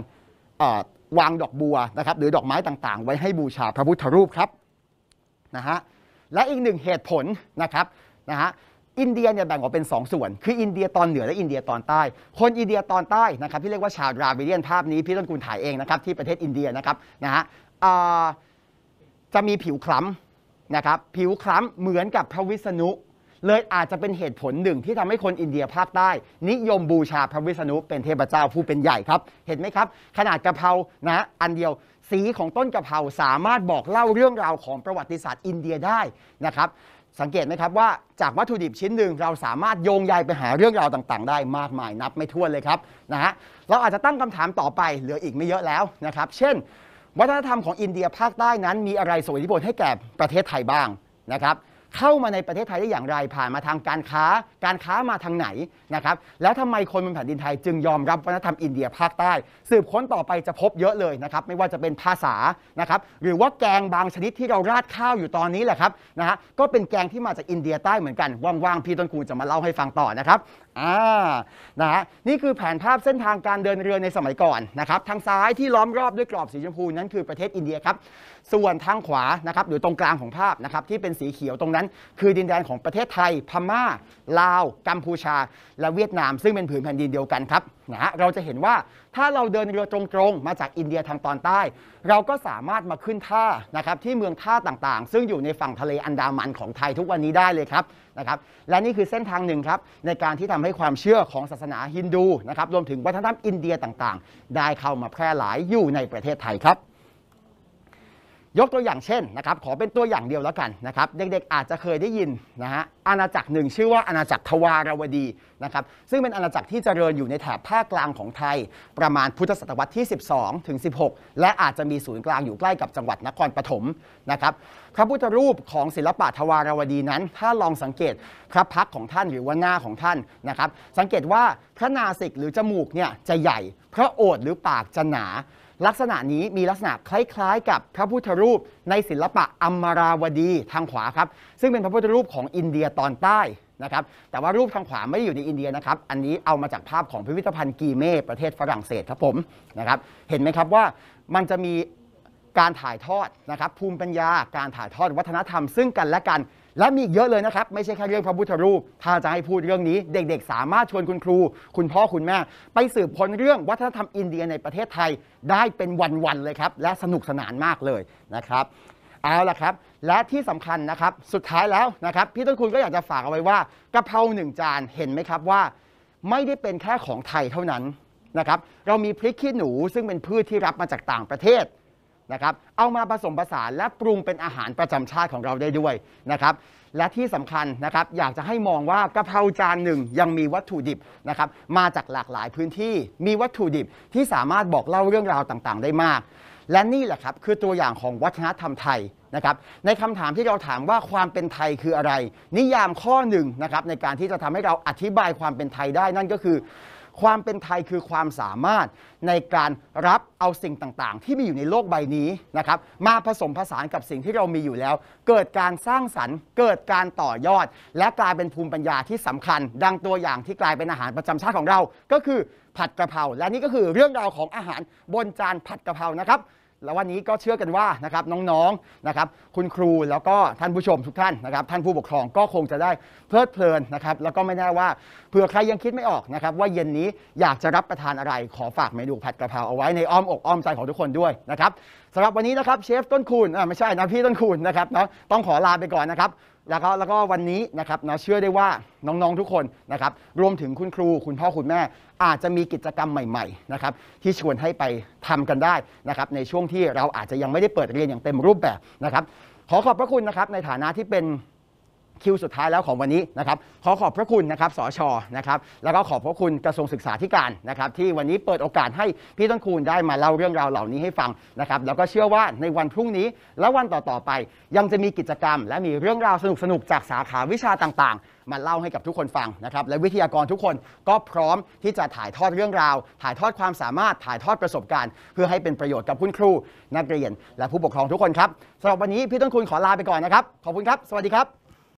วางดอกบัวนะครับ หรือดอกไม้ต่างๆ ไว้ให้บูชาพระพุทธรูปครับ นะฮะ และอีกหนึ่งเหตุผลนะครับ นะฮะอินเดียเนี่ยแบ่งออกเป็น2ส่วนคืออินเดียตอนเหนือและอินเดียตอนใต้ คนอินเดียตอนใต้นะครับที่เรียกว่าชาวราวิเดียนภาพนี้ พี่ต้นกุลถ่ายเองนะครับที่ประเทศอินเดียนะครับนะฮะจะมีผิวคล้ำนะครับผิวคล้ำเหมือนกับพระวิษณุเลยอาจจะเป็นเหตุผลหนึ่งที่ทำให้คนอินเดียภาคใต้ นิยมบูชาพระวิษณุเป็นเทพเจ้าผู้เป็นใหญ่ครับเห็นไหมครับขนาดกะเพรานะอันเดียวสีของต้นกะเพราสามารถบอกเล่าเรื่องราวของประวัติศาสตร์ อินเดียได้นะครับสังเกตไหมครับว่าจากวัตถุดิบชิ้นหนึ่งเราสามารถโยงใยไปหาเรื่องราวต่างๆได้มากมายนับไม่ถ้วนเลยครับนะฮะเราอาจจะตั้งคำถามต่อไปเหลืออีกไม่เยอะแล้วนะครับ เช่น วัฒนธรรมของอินเดียภาคใต้นั้น มีอะไรส่งอิทธิพลให้แก่ประเทศไทยบ้างนะครับเข้ามาในประเทศไทยได้อย่างไรผ่านมาทางการค้าการค้ามาทางไหนนะครับแล้วทำไมคนบนแผ่นดินไทยจึงยอมรับวัฒนธรรมอินเดียภาคใต้ สืบค้นต่อไปจะพบเยอะเลยนะครับไม่ว่าจะเป็นภาษานะครับหรือว่าแกงบางชนิดที่เราราดข้าวอยู่ตอนนี้แหละครับนะฮะก็เป็นแกงที่มาจากอินเดียใต้เหมือนกันว่างๆ พี่ต้นคูจะมาเล่าให้ฟังต่อนะครับอ่านะฮะนี่คือแผนภาพเส้นทางการเดินเรือในสมัยก่อนนะครับทางซ้ายที่ล้อมรอบด้วยกรอบสีชมพูนั้นคือประเทศอินเดียครับส่วนทางขวานะครับหรือตรงกลางของภาพนะครับที่เป็นสีเขียวตรงนั้น คือดินแดนของประเทศไทยพม่าลาวกัมพูชา และเวียดนาม ซึ่งเป็นผืนแผ่นดินเดียวกันครับนะะเราจะเห็นว่าถ้าเราเดินเรือตรงๆมาจากอินเดียทางตอนใต้ เราก็สามารถมาขึ้นท่านะครับที่เมืองท่าต่างๆ ซึ่งอยู่ในฝั่งทะเลอันดามันของไทยทุกวันนี้ได้เลยครับนะครับและนี่คือเส้นทางหนึ่งครับในการที่ทำให้ความเชื่อของศาสนาฮินดูนะครับรวมถึงวัฒนธรรมอินเดียต่างๆ ได้เข้ามาแพร่หลายอยู่ในประเทศไทยครับยกตัวอย่างเช่นนะครับขอเป็นตัวอย่างเดียวแล้วกันนะครับเด็กๆอาจจะเคยได้ยินนะฮะอาณาจักรหนึ่ง ชื่อว่าอาณาจักรทวารวดีนะครับซึ่งเป็นอาณาจักรที่เจริญอยู่ในแถบภาคกลางของไทย ประมาณพุทธศตวรรษที่ 12ถึง16 และอาจจะมีศูนย์กลางอยู่ใกล้กับจังหวัดนครปฐมนะครับพระพุทธรูปของศิลปะทวารวดีนั้น ถ้าลองสังเกตพระพักของท่านหรือว่าหน้าของท่านนะครับสังเกตว่า พระนาสิกหรือจมูกเนี่ยจะใหญ่ พระโอษหรือปากจะหนาลักษณะนี้มีลักษณะคล้าย ๆ กับพระพุทธรูปในศิลปะอัมมาราวดีทางขวาครับซึ่งเป็นพระพุทธรูปของอินเดียตอนใต้นะครับแต่ว่ารูปทางขวาไม่ได้อยู่ในอินเดียนะครับอันนี้เอามาจากภาพของพิพิธภัณฑ์กีเม่ประเทศฝรั่งเศสครับผมนะครับเห็นไหมครับว่ามันจะมีการถ่ายทอดนะครับภูมิปัญญาการถ่ายทอดวัฒนธรรม ซึ่งกันและกันและมีอีกเยอะเลยนะครับ ไม่ใช่แค่เรื่องพระพุทธรูปถ้าจะให้พูดเรื่องนี้ เด็กๆ สามารถชวนคุณครู คุณพ่อ คุณแม่ ไปสืบค้นเรื่องวัฒนธรรมอินเดียในประเทศไทยได้เป็นวันๆเลยครับและสนุกสนานมากเลยนะครับเอาละครับและที่สำคัญนะครับสุดท้ายแล้วนะครับพี่ต้นคุณก็อยากจะฝากเอาไว้ว่ากะเพราหนึ่งจาน เห็นไหมครับว่าไม่ได้เป็นแค่ของไทยเท่านั้นนะครับเรามีพริกขี้หนูซึ่งเป็นพืชที่รับมาจากต่างประเทศนะครับเอามาผสมผสานและปรุงเป็นอาหารประจำชาติของเราได้ด้วยนะครับและที่สำคัญนะครับอยากจะให้มองว่ากะเพราจานหนึ่ง ยังมีวัตถุดิบนะครับมาจากหลากหลายพื้นที่ มีวัตถุดิบที่สามารถบอกเล่าเรื่องราวต่างๆ ได้มาก และนี่แหละครับคือตัวอย่างของวัฒนธรรมไทยนะครับในคำถามที่เราถามว่าความเป็นไทยคืออะไร นิยามข้อหนึ่งนะครับในการที่จะทำให้เราอธิบายความเป็นไทยได้นั่นก็คือความเป็นไทยคือความสามารถในการรับเอาสิ่งต่างๆ ที่มีอยู่ในโลกใบนี้นะครับ มาผสมผสานกับสิ่งที่เรามีอยู่แล้ว เกิดการสร้างสรรค์ เกิดการต่อยอด และกลายเป็นภูมิปัญญาที่สำคัญ ดังตัวอย่างที่กลายเป็นอาหารประจำชาติของเรา ก็คือผัดกะเพราและนี่ก็คือเรื่องราวของอาหารบนจานผัดกะเพรานะครับแล้ววันนี้ก็เชื่อกันว่านะครับน้องๆนะครับคุณครูแล้วก็ท่านผู้ชมทุกท่านนะครับท่านผู้ปกครองก็คงจะได้เพลิดเพลินนะครับแล้วก็ไม่แน่ว่าเผื่อใครยังคิดไม่ออกนะครับ ว่าเย็นนี้อยากจะรับประทานอะไร ขอฝากเมนูผัดกระเพราเอาไว้ในอ้อมอกอ้อมใจของทุกคนด้วยนะครับสำหรับวันนี้นะครับเชฟต้นคูณไม่ใช่นะพี่ต้นคูณนะครับเนาะต้องขอลาไปก่อนนะครับแล้วก็แล้วก็วันนี้นะครับนะเชื่อได้ว่าน้องๆทุกคนนะครับรวมถึงคุณครู คุณพ่อ คุณแม่อาจจะมีกิจกรรมใหม่ ๆนะครับ ที่ชวนให้ไปทำกันได้นะครับในช่วงที่เราอาจจะยังไม่ได้เปิดเรียนอย่างเต็มรูปแบบนะครับ ขอขอบพระคุณนะครับในฐานะที่เป็นคิวสุดท้ายแล้วของวันนี้นะครับ ขอขอบพระคุณนะครับสอชอนะครับแล้วก็ขอบพระคุณกระทรวงศึกษาธิการนะครับ ที่วันนี้เปิดโอกาสให้พี่ต้นคูณได้มาเล่าเรื่องราวเหล่านี้ให้ฟังนะครับ แล้วก็เชื่อว่าในวันพรุ่งนี้และวันต่อๆไปยังจะมีกิจกรรม และมีเรื่องราวสนุกๆจากสาขาวิชาต่างๆมาเล่าให้กับทุกคนฟังนะครับ และวิทยากรทุกคนก็พร้อมที่จะถ่ายทอดเรื่องราว ถ่ายทอดความสามารถถ่ายทอดประสบการณ์ เพื่อให้เป็นประโยชน์กับคุณครูนักเรียนและผู้ปกครองทุกคนครับสำหรับวันนี้พี่ต้นคูณขอลาไปก่อนนะครับ ขอบคุณครับ สวัสดีครับ